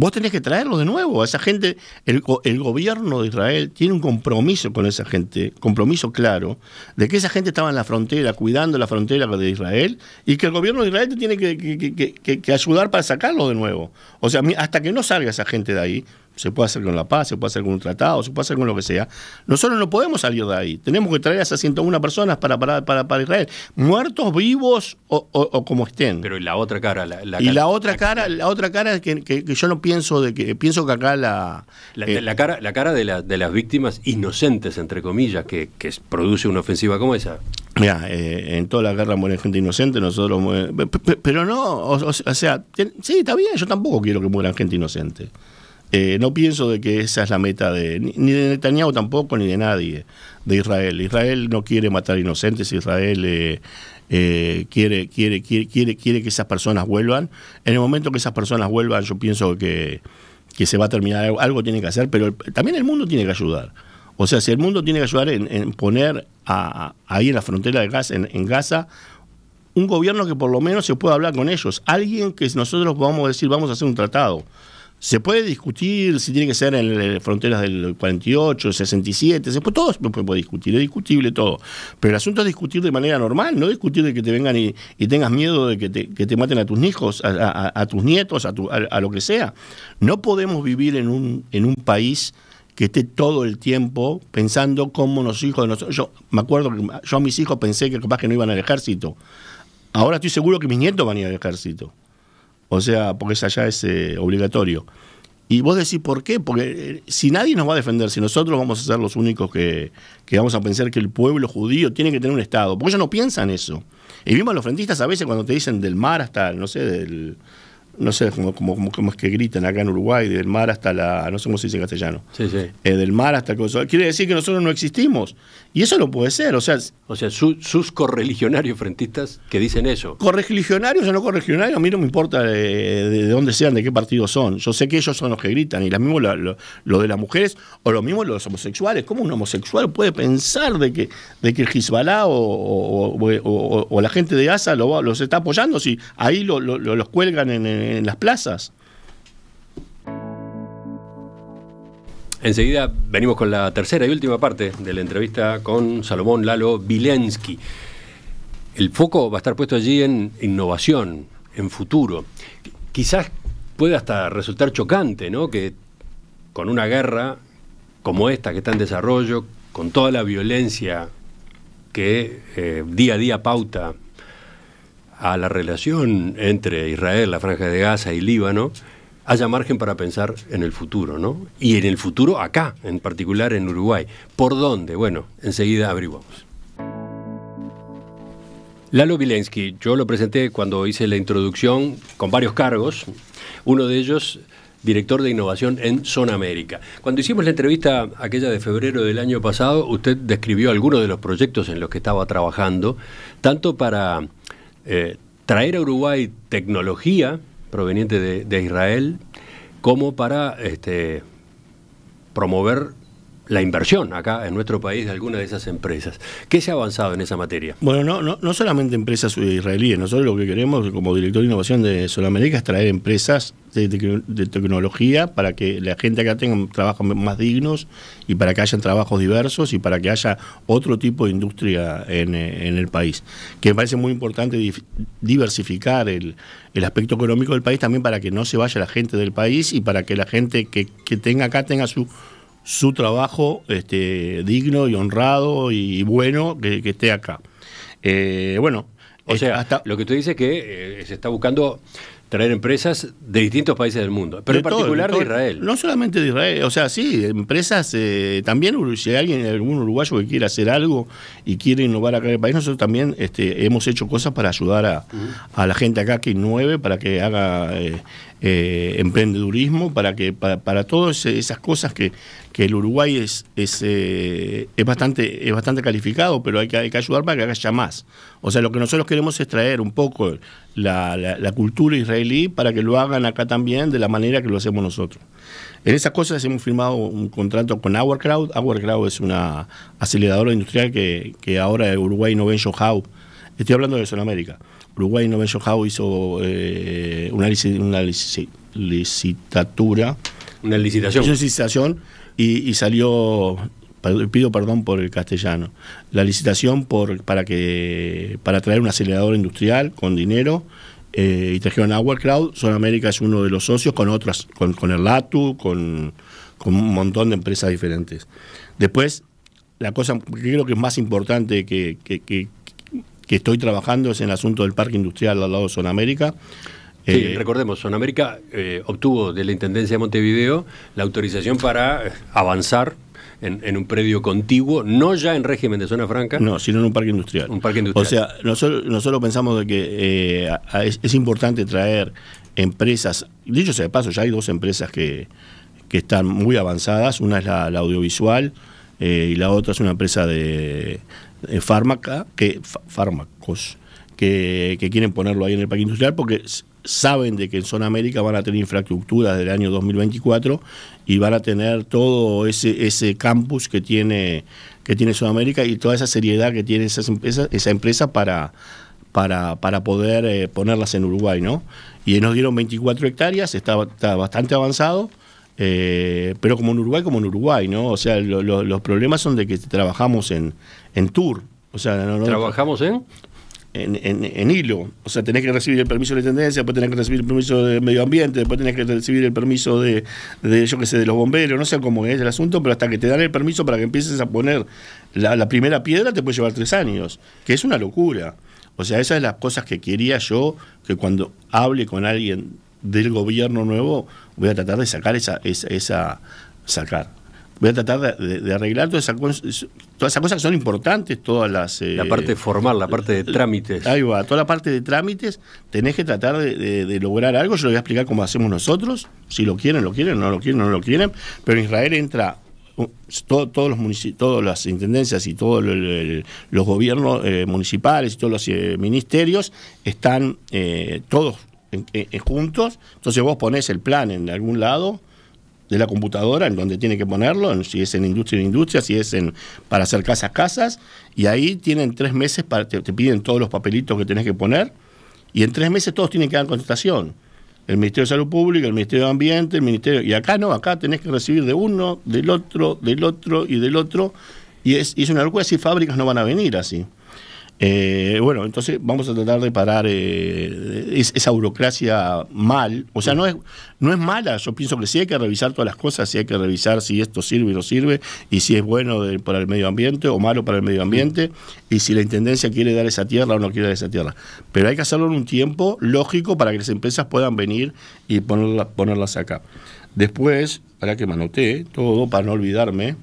vos tenés que traerlo de nuevo. A esa gente, el, gobierno de Israel tiene un compromiso con esa gente, compromiso claro, de que esa gente estaba en la frontera, cuidando la frontera de Israel, y que el gobierno de Israel te tiene que, que ayudar para sacarlo de nuevo. O sea, hasta que no salga esa gente de ahí, se puede hacer con la paz, se puede hacer con un tratado, se puede hacer con lo que sea. Nosotros no podemos salir de ahí. Tenemos que traer a esas 101 personas para, para, para, para Israel, muertos, vivos o, como estén. Pero la otra cara, la, la y la otra cara, la otra cara es que, yo no pienso de que pienso que acá la la, eh, cara, la cara de, las víctimas inocentes entre comillas que, produce una ofensiva como esa. Mira, eh, en toda la guerra muere gente inocente, nosotros. pero no, o, sea, sí, está bien, yo tampoco quiero que mueran gente inocente. Eh, no pienso de que esa es la meta de ni de Netanyahu tampoco ni de nadie de Israel. Israel no quiere matar inocentes, Israel eh, eh, quiere, quiere, quiere, quiere, que esas personas vuelvan. En el momento que esas personas vuelvan, yo pienso que, se va a terminar algo, algo tiene que hacer, pero también el mundo tiene que ayudar. O sea, si el mundo tiene que ayudar en, poner a, ahí en la frontera de Gaza, Gaza, un gobierno que por lo menos se pueda hablar con ellos, alguien que nosotros vamos a decir vamos a hacer un tratado. Se puede discutir si tiene que ser en, las fronteras del 48, 67, todo se puede discutir, es discutible todo. Pero el asunto es discutir de manera normal, no discutir de que te vengan y, tengas miedo de que te, maten a tus hijos, a, tus nietos, a, a, lo que sea. No podemos vivir en un, en un país que esté todo el tiempo pensando cómo los hijos de nosotros. Yo me acuerdo que yo a mis hijos pensé que capaz que no iban al ejército. Ahora estoy seguro que mis nietos van a ir al ejército. O sea, porque allá es eh, obligatorio. Y vos decís, ¿por qué? Porque eh, si nadie nos va a defender, si nosotros vamos a ser los únicos que, que, vamos a pensar que el pueblo judío tiene que tener un Estado, porque ellos no piensan eso. Y a los frentistas a veces cuando te dicen del mar hasta, no sé, del, no sé, cómo es que gritan acá en Uruguay, del mar hasta la, no sé cómo se dice en castellano, sí, sí. Eh, del mar hasta el Quiere decir que nosotros no existimos. Y eso lo puede ser, o sea... O sea, sus correligionarios frentistas que dicen eso. Correligionarios o no correligionarios, a mí no me importa eh, de, dónde sean, de qué partido son. Yo sé que ellos son los que gritan, y lo mismo lo, de las mujeres o lo mismo los homosexuales. ¿Cómo un homosexual puede pensar de que, de que el Hezbollah o, la gente de Gaza los está apoyando si ahí los cuelgan en en las plazas. Enseguida venimos con la tercera y última parte de la entrevista con Salomón Lalo Vilensky. El foco va a estar puesto allí en innovación, en futuro. Quizás puede hasta resultar chocante, ¿no? Que con una guerra como esta que está en desarrollo, con toda la violencia que eh, día a día pauta a la relación entre Israel, la Franja de Gaza y Líbano, haya margen para pensar en el futuro, ¿no? Y en el futuro acá, en particular en Uruguay. ¿Por dónde? Bueno, enseguida averiguamos. Lalo Vilensky, yo lo presenté cuando hice la introducción con varios cargos, uno de ellos director de innovación en Zona América. Cuando hicimos la entrevista aquella de febrero del año pasado, usted describió algunos de los proyectos en los que estaba trabajando, tanto para eh, traer a Uruguay tecnología proveniente de, Israel como para este, promover la inversión acá en nuestro país de alguna de esas empresas. ¿Qué se ha avanzado en esa materia? Bueno, no, no, no solamente empresas eh, israelíes, nosotros lo que queremos como director de innovación de Sudamérica es traer empresas de, tecnología para que la gente acá tenga trabajos más dignos y para que hayan trabajos diversos y para que haya otro tipo de industria en, eh, el país. Que me parece muy importante diversificar el, el, aspecto económico del país también para que no se vaya la gente del país y para que la gente que, que tenga acá tenga su su trabajo este, digno y honrado y bueno que, esté acá. Eh, bueno, o sea, lo que tú dices es que eh, se está buscando traer empresas de distintos países del mundo, pero en particular de, Israel. No solamente de Israel, o sea, sí, empresas, eh, también si hay alguien, algún uruguayo que quiere hacer algo y quiere innovar acá en el país, nosotros también este, hemos hecho cosas para ayudar a, la gente acá que innueve, para que haga eh, emprendedurismo, para que para, todas esas cosas que, el Uruguay es, es, eh, es, bastante, es bastante calificado, pero hay que, hay que ayudar para que ya más. O sea, lo que nosotros queremos es traer un poco la, cultura israelí para que lo hagan acá también de la manera que lo hacemos nosotros. En esas cosas hemos firmado un contrato con Our Crowd. Crowd es una aceleradora industrial que, que ahora Uruguay no Hub, Estoy hablando de Sudamérica. Uruguay Innovation House hizo eh, una, una licitatura. Una licitación. licitación y, salió, pido perdón por el castellano, la licitación por, para, que, para traer un acelerador industrial con dinero. Eh, y trajeron a Crowd, América es uno de los socios con otras, con, con el LATU, con, un montón de empresas diferentes. Después, la cosa que creo que es más importante que, que, que estoy trabajando es en el asunto del parque industrial al lado de Zona. Sí, eh, recordemos, Zona América eh, obtuvo de la Intendencia de Montevideo la autorización para eh, avanzar en, un predio contiguo, no ya en régimen de zona franca. No, sino en un parque industrial. Un parque industrial. O sea, nosotros, pensamos de que es, importante traer empresas, dicho sea de paso, ya hay dos empresas que, están muy avanzadas, una es la, audiovisual y la otra es una empresa de, eh, fármaca, que, fármacos que, quieren ponerlo ahí en el parque industrial porque saben de que en Zona América van a tener infraestructuras del año 2024 y van a tener todo ese, ese campus que tiene, que tiene Sudamérica y toda esa seriedad que tiene esas empresas, esa empresa para, para, para poder eh, ponerlas en Uruguay, ¿no? Y nos dieron 24 hectáreas, está bastante avanzado eh, pero como en Uruguay, como en Uruguay, ¿no? O sea, los problemas son de que trabajamos en, en tour. O sea, ¿Trabajamos en? En, en, hilo. O sea, tenés que recibir el permiso de tendencia intendencia, después tenés que recibir el permiso de medio ambiente, después tenés que recibir el permiso de, de yo qué sé, de los bomberos, no sé cómo es el asunto, pero hasta que te dan el permiso para que empieces a poner la, primera piedra te puede llevar tres años, que es una locura. O sea, esas son las cosas que quería yo que cuando hable con alguien del gobierno nuevo voy a tratar de sacar esa, esa, sacar. Voy a tratar de, arreglar todas esas cosas, todas esas cosas que son importantes, todas las... Eh, la parte formal, la parte de trámites. Ahí va, toda la parte de trámites, tenés que tratar de, lograr algo, yo lo voy a explicar cómo hacemos nosotros, si lo quieren, lo quieren, no lo quieren, no lo quieren, pero en Israel entra uh, todos los todas las intendencias y todos los gobiernos eh, municipales y todos los eh, ministerios están todos en, juntos, entonces vos ponés el plan en algún lado de la computadora, en donde tiene que ponerlo, si es en industria, en industria, si es en, para hacer casas, casas, y ahí tienen tres meses, para, te, piden todos los papelitos que tenés que poner, y en tres meses todos tienen que dar contestación el Ministerio de Salud Pública, el Ministerio de Ambiente, el Ministerio... Y acá no, acá tenés que recibir de uno, del otro, del otro y del otro. Y es, y es una locura si fábricas no van a venir así. Eh, bueno, entonces vamos a tratar de parar eh, esa burocracia mal. O sea, no es, no es mala. Yo pienso que sí hay que revisar todas las cosas, sí hay que revisar si esto sirve o no sirve, y si es bueno para el medio ambiente o malo para el medio ambiente, y si la intendencia quiere dar esa tierra o no quiere dar esa tierra. Pero hay que hacerlo en un tiempo lógico para que las empresas puedan venir y ponerla, ponerlas acá. Después, para que me anoté todo, para no olvidarme.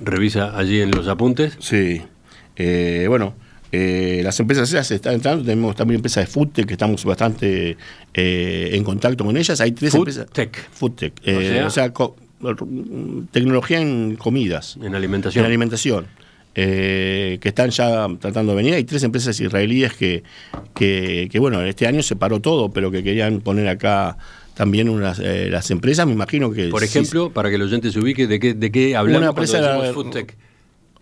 Revisa allí en los apuntes. Sí. Eh, bueno. Eh, las empresas esas están entrando, tenemos también empresas de FoodTech que estamos bastante eh, en contacto con ellas. Hay tres empresas. FoodTech. Eh, o sea, tecnología en comidas. En alimentación. En alimentación. que están ya tratando de venir. Hay tres empresas israelíes que, que, que, bueno, este año se paró todo, pero que querían poner acá también unas, las empresas. Me imagino que. Por ejemplo, para que el oyente se ubique, ¿de qué, de qué hablamos una empresa, de FoodTech?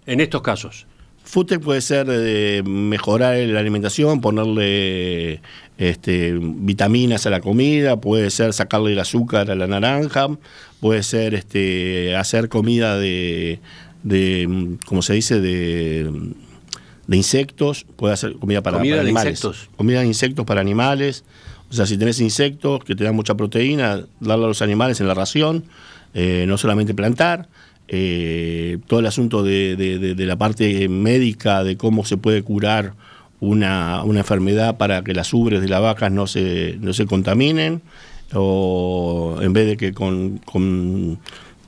En estos casos. Foodtech puede ser eh, mejorar la alimentación, ponerle este, vitaminas a la comida, puede ser sacarle el azúcar a la naranja, puede ser este, hacer comida de, como se dice, de, insectos, puede hacer comida para, comida de animales. Insectos. Comida de insectos para animales. O sea, si tenés insectos que te dan mucha proteína, darle a los animales en la ración, eh, no solamente plantar eh, todo el asunto de, la parte médica, de cómo se puede curar una, enfermedad para que las ubres de las vacas no se, no se contaminen, o en vez de que con, con,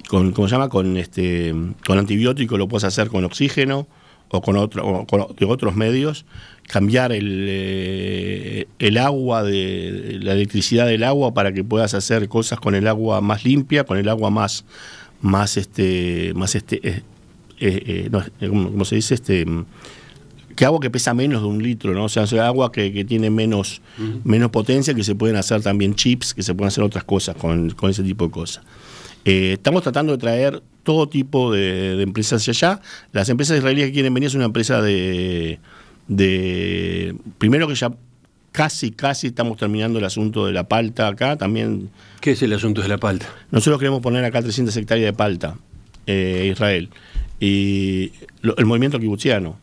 ¿cómo se llama? Con, este, con antibiótico lo puedes hacer con oxígeno o con, otros medios, cambiar el, eh, el agua, de, la electricidad del agua para que puedas hacer cosas con el agua más limpia, con el agua más más este, más este, eh, eh, eh, eh se dice? Este, mm, que agua que pesa menos de un litro, ¿no? O sea, agua que, que tiene menos, menos potencia, que se pueden hacer también chips, que se pueden hacer otras cosas con, ese tipo de cosas. estamos tratando de traer todo tipo de, empresas hacia allá. Las empresas israelíes que quieren venir es una empresa de, de primero que ya casi, casi estamos terminando el asunto de la palta acá también. ¿Qué es el asunto de la palta? Nosotros queremos poner acá 300 hectáreas de palta, eh, Israel, y el movimiento kibutziano.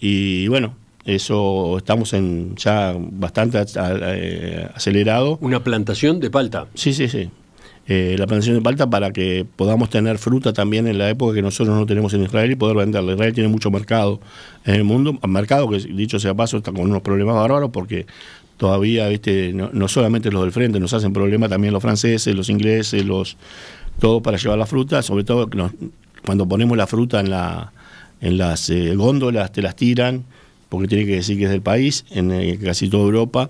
Y bueno, eso estamos en ya bastante eh, acelerado. ¿Una plantación de palta? Sí, sí, sí eh, la plantación de palta para que podamos tener fruta también en la época que nosotros no tenemos en Israel y poder venderla. Israel tiene mucho mercado en el mundo, mercado que dicho sea paso está con unos problemas bárbaros porque todavía viste no, solamente los del frente nos hacen problemas también los franceses, los ingleses, los todos para llevar la fruta, sobre todo cuando ponemos la fruta en la en las eh, góndolas te las tiran porque tiene que decir que es del país en eh, casi toda Europa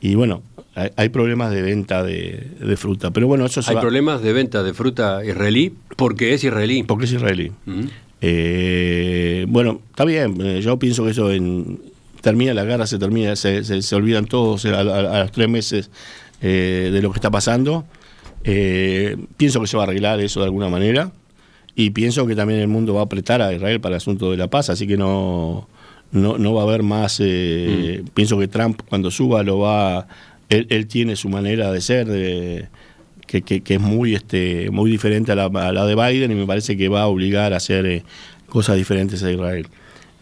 y bueno hay, problemas de venta de, fruta, pero bueno, eso Hay problemas de venta de fruta israelí porque es israelí. Porque es israelí. Eh, bueno, está bien, eh, yo pienso que eso en, termina la guerra, se termina, se, olvidan todos eh, a, los tres meses de lo que está pasando. pienso que se va a arreglar eso de alguna manera y pienso que también el mundo va a apretar a Israel para el asunto de la paz, así que no, no, va a haber más. Mm. Pienso que Trump cuando suba lo va él, tiene su manera de ser, que, es muy, este, muy diferente a la, de Biden y me parece que va a obligar a hacer eh, cosas diferentes a Israel.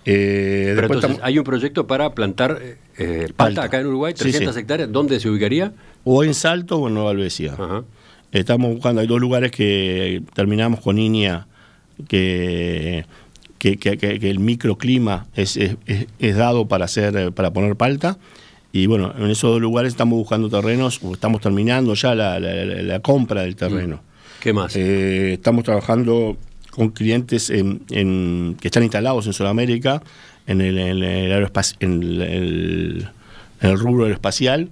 Eh, Pero hay un proyecto para plantar eh, palta, acá en Uruguay, 300 hectáreas, ¿dónde se ubicaría? O en Salto o en Nueva Alvesía. Estamos buscando, hay dos lugares que terminamos con INIA, que, que, el microclima es, es, dado para, hacer, para poner palta. Y bueno, en esos dos lugares estamos buscando terrenos, o estamos terminando ya la, compra del terreno. Mm. ¿Qué más? Eh, estamos trabajando con clientes en, que están instalados en Sudamérica, en el, en el, en rubro aeroespacial,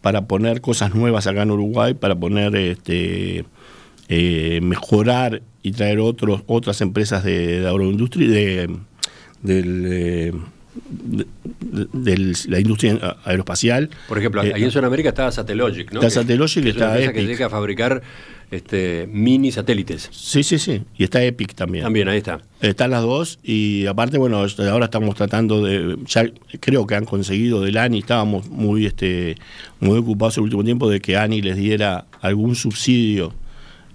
para poner cosas nuevas acá en Uruguay, para poner este, eh, mejorar y traer otros, otras empresas de, agroindustria, de, eh, de, la industria aeroespacial. Por ejemplo, eh, ahí en Sudamérica está Satellogic, ¿no? Está Satellogic, que es está que llega a fabricar este, mini satélites. Sí, sí, sí. Y está Epic también. También, ahí está. Eh, están las dos y aparte, bueno, ahora estamos tratando de, ya creo que han conseguido del ANI, estábamos muy, este, muy ocupados el último tiempo de que ANI les diera algún subsidio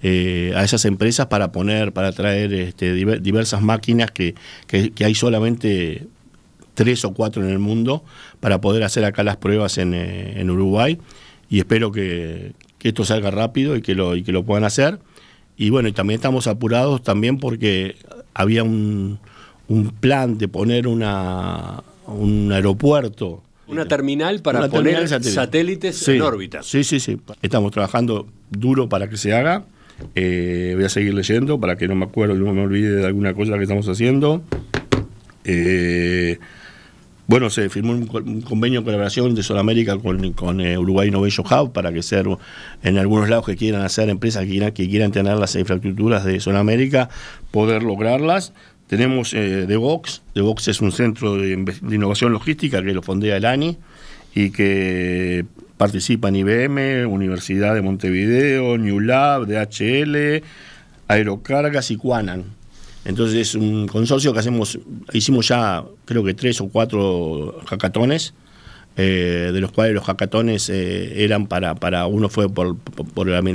eh, a esas empresas para poner, para traer este, diversas máquinas que hay solamente tres o cuatro en el mundo para poder hacer acá las pruebas en, eh, Uruguay y espero que, esto salga rápido y que, lo, y que lo puedan hacer. Y bueno, también estamos apurados también porque había un, plan de poner una, un aeropuerto. Una terminal para poner satélites en órbita. Sí, sí, sí. Estamos trabajando duro para que se haga. Eh, voy a seguir leyendo para que no me acuerdo, no me olvide de alguna cosa que estamos haciendo. Eh, bueno, se firmó un, convenio de colaboración de Sudamérica con, con eh, Uruguay Innovation Hub para que sea en algunos lados que quieran hacer empresas que quieran, tener las infraestructuras de Sudamérica, poder lograrlas. Tenemos eh, The Box. The Box es un centro de, innovación logística que lo fondea el ANI y que participan IBM, Universidad de Montevideo, New Lab, DHL, Aerocargas y Quanan entonces es un consorcio que hacemos, hicimos ya creo que tres o cuatro jacatones, eh, de los cuales los jacatones eh, eran para, para, uno fue por,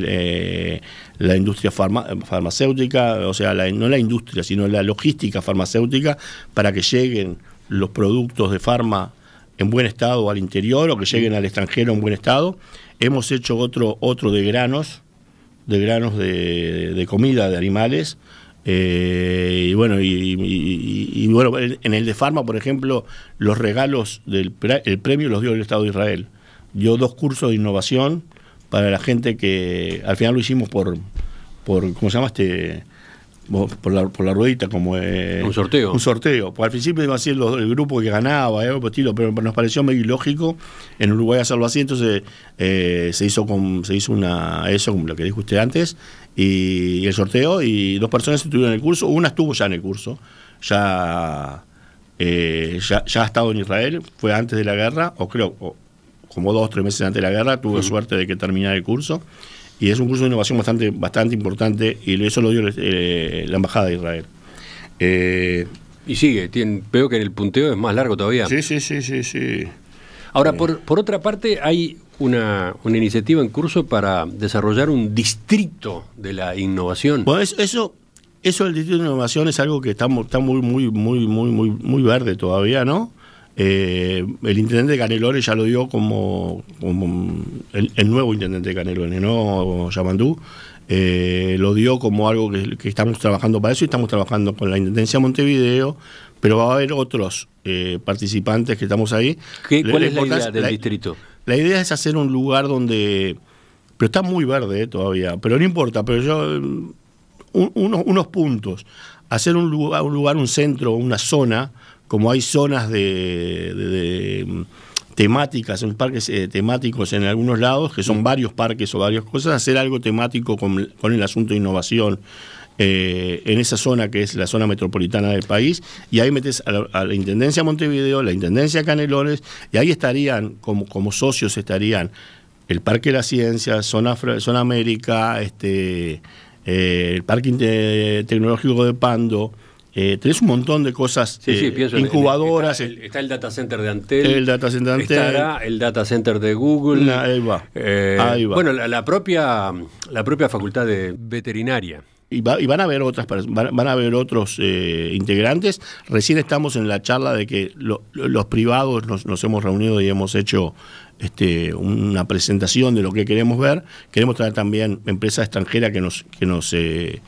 eh, la, industria farmacéutica, o sea, no la industria, sino la logística farmacéutica, para que lleguen los productos de farma en buen estado al interior o que lleguen al extranjero en buen estado. Hemos hecho otro, otro de granos, de granos de comida de animales, eh, y bueno, y, bueno, en el de Farma, por ejemplo, los regalos del el premio los dio el Estado de Israel. Dio dos cursos de innovación para la gente que al final lo hicimos por, por ¿cómo se llama este? Por la, ruedita, como eh, un sorteo. Un sorteo. Pues al principio iba a ser el grupo que ganaba, eh, estilo, pero nos pareció medio ilógico en Uruguay hacerlo así. Entonces se hizo con, se hizo una eso, como lo que dijo usted antes, y, el sorteo y dos personas estuvieron en el curso, una estuvo ya en el curso, ya, eh, ya, ha estado en Israel, fue antes de la guerra, o creo, como dos, o tres meses antes de la guerra, tuve suerte de que terminara el curso, y es un curso de innovación bastante, bastante importante, y eso lo dio eh, la Embajada de Israel. Eh, y sigue, veo que el punteo es más largo todavía. Sí, sí, sí, sí, sí. Ahora, por, por otra parte, hay una, una, iniciativa en curso para desarrollar un distrito de la innovación. Bueno, eso, eso, eso del distrito de innovación es algo que está, está muy, muy, muy, muy, muy, verde todavía, ¿no? Eh, el intendente Canelones ya lo dio como, el, nuevo intendente de Canelones, ¿no? Yamandú. Eh, lo dio como algo que, que, estamos trabajando para eso y estamos trabajando con la Intendencia de Montevideo, pero va a haber otros eh, participantes que estamos ahí. ¿Qué, ¿Cuál es la idea del distrito? La idea es hacer un lugar donde... Pero está muy verde eh, todavía, pero no importa, pero yo... Eh, unos, unos, puntos. Hacer un lugar, un centro, una zona, como hay zonas de, mm, temáticas, parques temáticos en algunos lados, que son mm. varios parques o varias cosas, hacer algo temático con, con el asunto de innovación, eh, en esa zona que es la zona metropolitana del país, y ahí metes a la, Intendencia Montevideo, la Intendencia Canelones, y ahí estarían, como, socios estarían el Parque de la Ciencia, Zona, Zona América, este, eh, el Parque Tecnológico de Pando, eh, tenés un montón de cosas eh, incubadoras. está, el, data center de Antel. El data center de el data center de Google. Bueno, la, la, propia, la propia facultad de veterinaria y, van a haber otras van, a haber otros eh, integrantes. Recién estamos en la charla de que los privados nos, hemos reunido y hemos hecho este, una presentación de lo que queremos ver. Queremos traer también empresas extranjeras que nos que nos eh,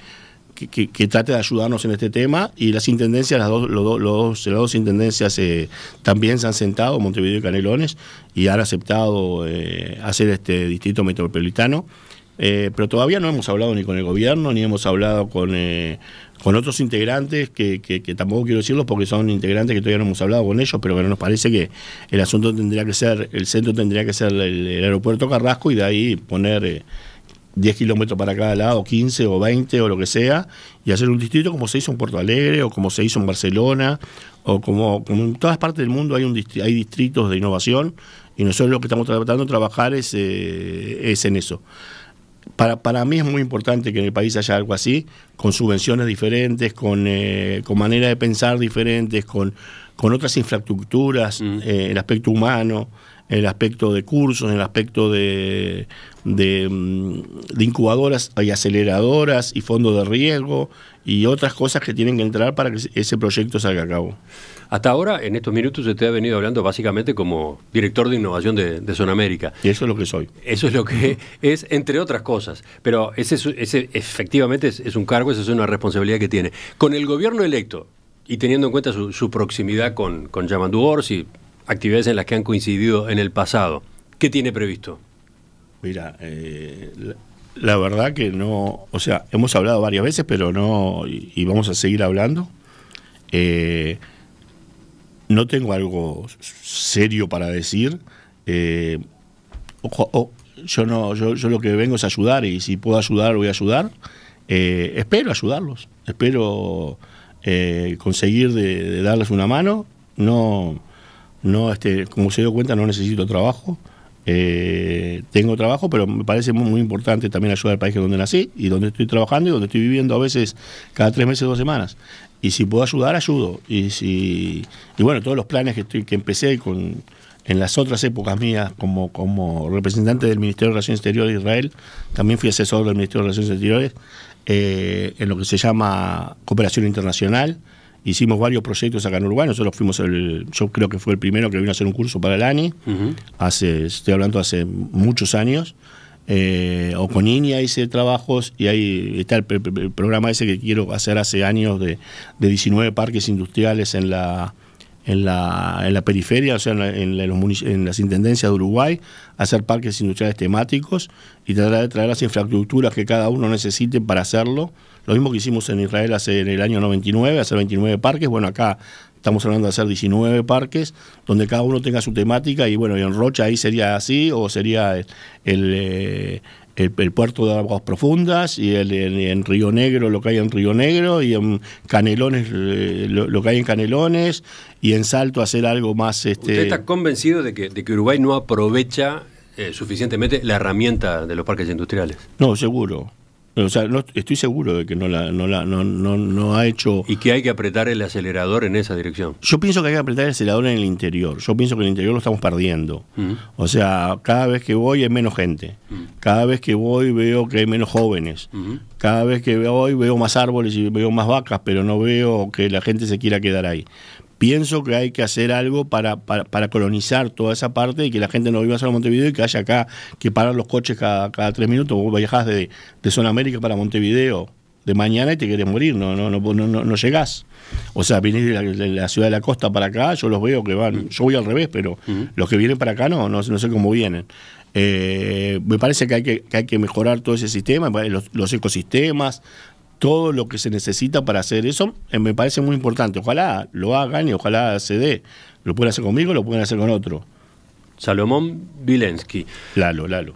que, trate de ayudarnos en este tema y las intendencias, las dos, los, los, intendencias eh, también se han sentado, Montevideo y Canelones, y han aceptado hacer este distrito metropolitano. Eh, pero todavía no hemos hablado ni con el gobierno, ni hemos hablado con, eh, otros integrantes, que, tampoco quiero decirlos porque son integrantes que todavía no hemos hablado con ellos, pero bueno, nos parece que el asunto tendría que ser, el centro tendría que ser el, aeropuerto Carrasco y de ahí poner... 10 eh, kilómetros para cada lado, 15 o 20 o lo que sea, y hacer un distrito como se hizo en Puerto Alegre o como se hizo en Barcelona o como, en todas partes del mundo hay, distritos de innovación y nosotros lo que estamos tratando de trabajar es, es en eso para, para mí es muy importante que en el país haya algo así, con subvenciones diferentes, con, eh, con manera de pensar diferentes, con, con otras infraestructuras, mm. eh, el aspecto humano, el aspecto de cursos, el aspecto de, de mm, incubadoras y aceleradoras y fondos de riesgo y otras cosas que tienen que entrar para que ese proyecto salga a cabo. Hasta ahora, en estos minutos, usted ha venido hablando básicamente como director de innovación de, Zona América. Y eso es lo que soy. Eso es lo que es, entre otras cosas. Pero ese, ese efectivamente es, un cargo, esa es una responsabilidad que tiene. Con el gobierno electo, y teniendo en cuenta su, proximidad con, con Yamandu Orsi, actividades en las que han coincidido en el pasado, ¿qué tiene previsto? Mira, eh, la, verdad que no, o sea, hemos hablado varias veces, pero no, y, y vamos a seguir hablando. Eh, no tengo algo serio para decir. Eh, oh, yo no, yo, lo que vengo es ayudar y si puedo ayudar voy a ayudar. Eh, espero ayudarlos, espero eh, conseguir de, darles una mano. No, no, este, como se dio cuenta, no necesito trabajo. tengo trabajo, pero me parece muy, muy, importante también ayudar al país donde nací y donde estoy trabajando y donde estoy viviendo a veces cada tres meses, dos semanas y si puedo ayudar, ayudo. Y, si, bueno, todos los planes que, que empecé con, en las otras épocas mías como, como representante del Ministerio de Relaciones Exteriores de Israel, también fui asesor del Ministerio de Relaciones Exteriores eh, en lo que se llama cooperación internacional. Hicimos varios proyectos acá en Uruguay. Nosotros fuimos, el, yo creo que fue el primero que vino a hacer un curso para el ANI, hace, estoy hablando hace muchos años eh, o con hice trabajos y ahí está el, programa ese que quiero hacer hace años de, 19 parques industriales en la, en la, en la periferia, o sea, en, las intendencias de Uruguay, hacer parques industriales temáticos y tratar de traer las infraestructuras que cada uno necesite para hacerlo. Lo mismo que hicimos en Israel hace en el año 99, hacer 29 parques. Bueno, acá Estamos hablando de hacer 19 parques donde cada uno tenga su temática y bueno, en Rocha ahí sería así o sería el, eh, el, puerto de aguas profundas y el en Río Negro lo que hay en Río Negro y en Canelones eh, lo, que hay en Canelones y en Salto hacer algo más... Este... ¿Usted está convencido de que, de que Uruguay no aprovecha eh, suficientemente la herramienta de los parques industriales? No, seguro. Eh, o sea, no, estoy seguro de que no, la, no, la, no, no, ha hecho... Y que hay que apretar el acelerador en esa dirección. Yo pienso que hay que apretar el acelerador en el interior. Yo pienso que el interior lo estamos perdiendo. Mm. O sea, cada vez que voy hay menos gente. Mm. Cada vez que voy veo que hay menos jóvenes. Mm. Cada vez que voy veo más árboles y veo más vacas, pero no veo que la gente se quiera quedar ahí pienso que hay que hacer algo para, para, colonizar toda esa parte y que la gente no viva solo a Montevideo y que haya acá que parar los coches cada, tres minutos. Vos viajás de, Zona América para Montevideo de mañana y te querés morir, no, no, no, no, no, llegás. O sea, vienes de la, ciudad de la costa para acá, yo los veo que van, mm. yo voy al revés, pero mm. los que vienen para acá no, no, no sé cómo vienen. Eh, me parece que hay que, que hay que mejorar todo ese sistema, los, los ecosistemas, todo lo que se necesita para hacer eso. Eh, me parece muy importante. Ojalá lo hagan y ojalá se dé. Lo pueden hacer conmigo, lo pueden hacer con otro. Salomón Vilensky. Lalo, Lalo.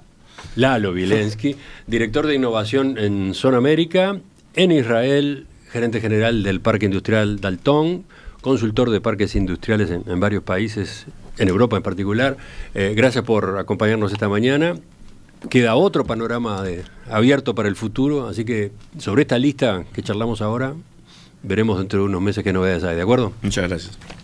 Lalo Vilensky, director de innovación en Zona América, en Israel, gerente general del Parque Industrial Daltón, consultor de parques industriales en, varios países, en Europa en particular. Eh, gracias por acompañarnos esta mañana queda otro panorama de, abierto para el futuro, así que sobre esta lista que charlamos ahora, veremos dentro de unos meses qué novedades hay, ¿de acuerdo? Muchas gracias.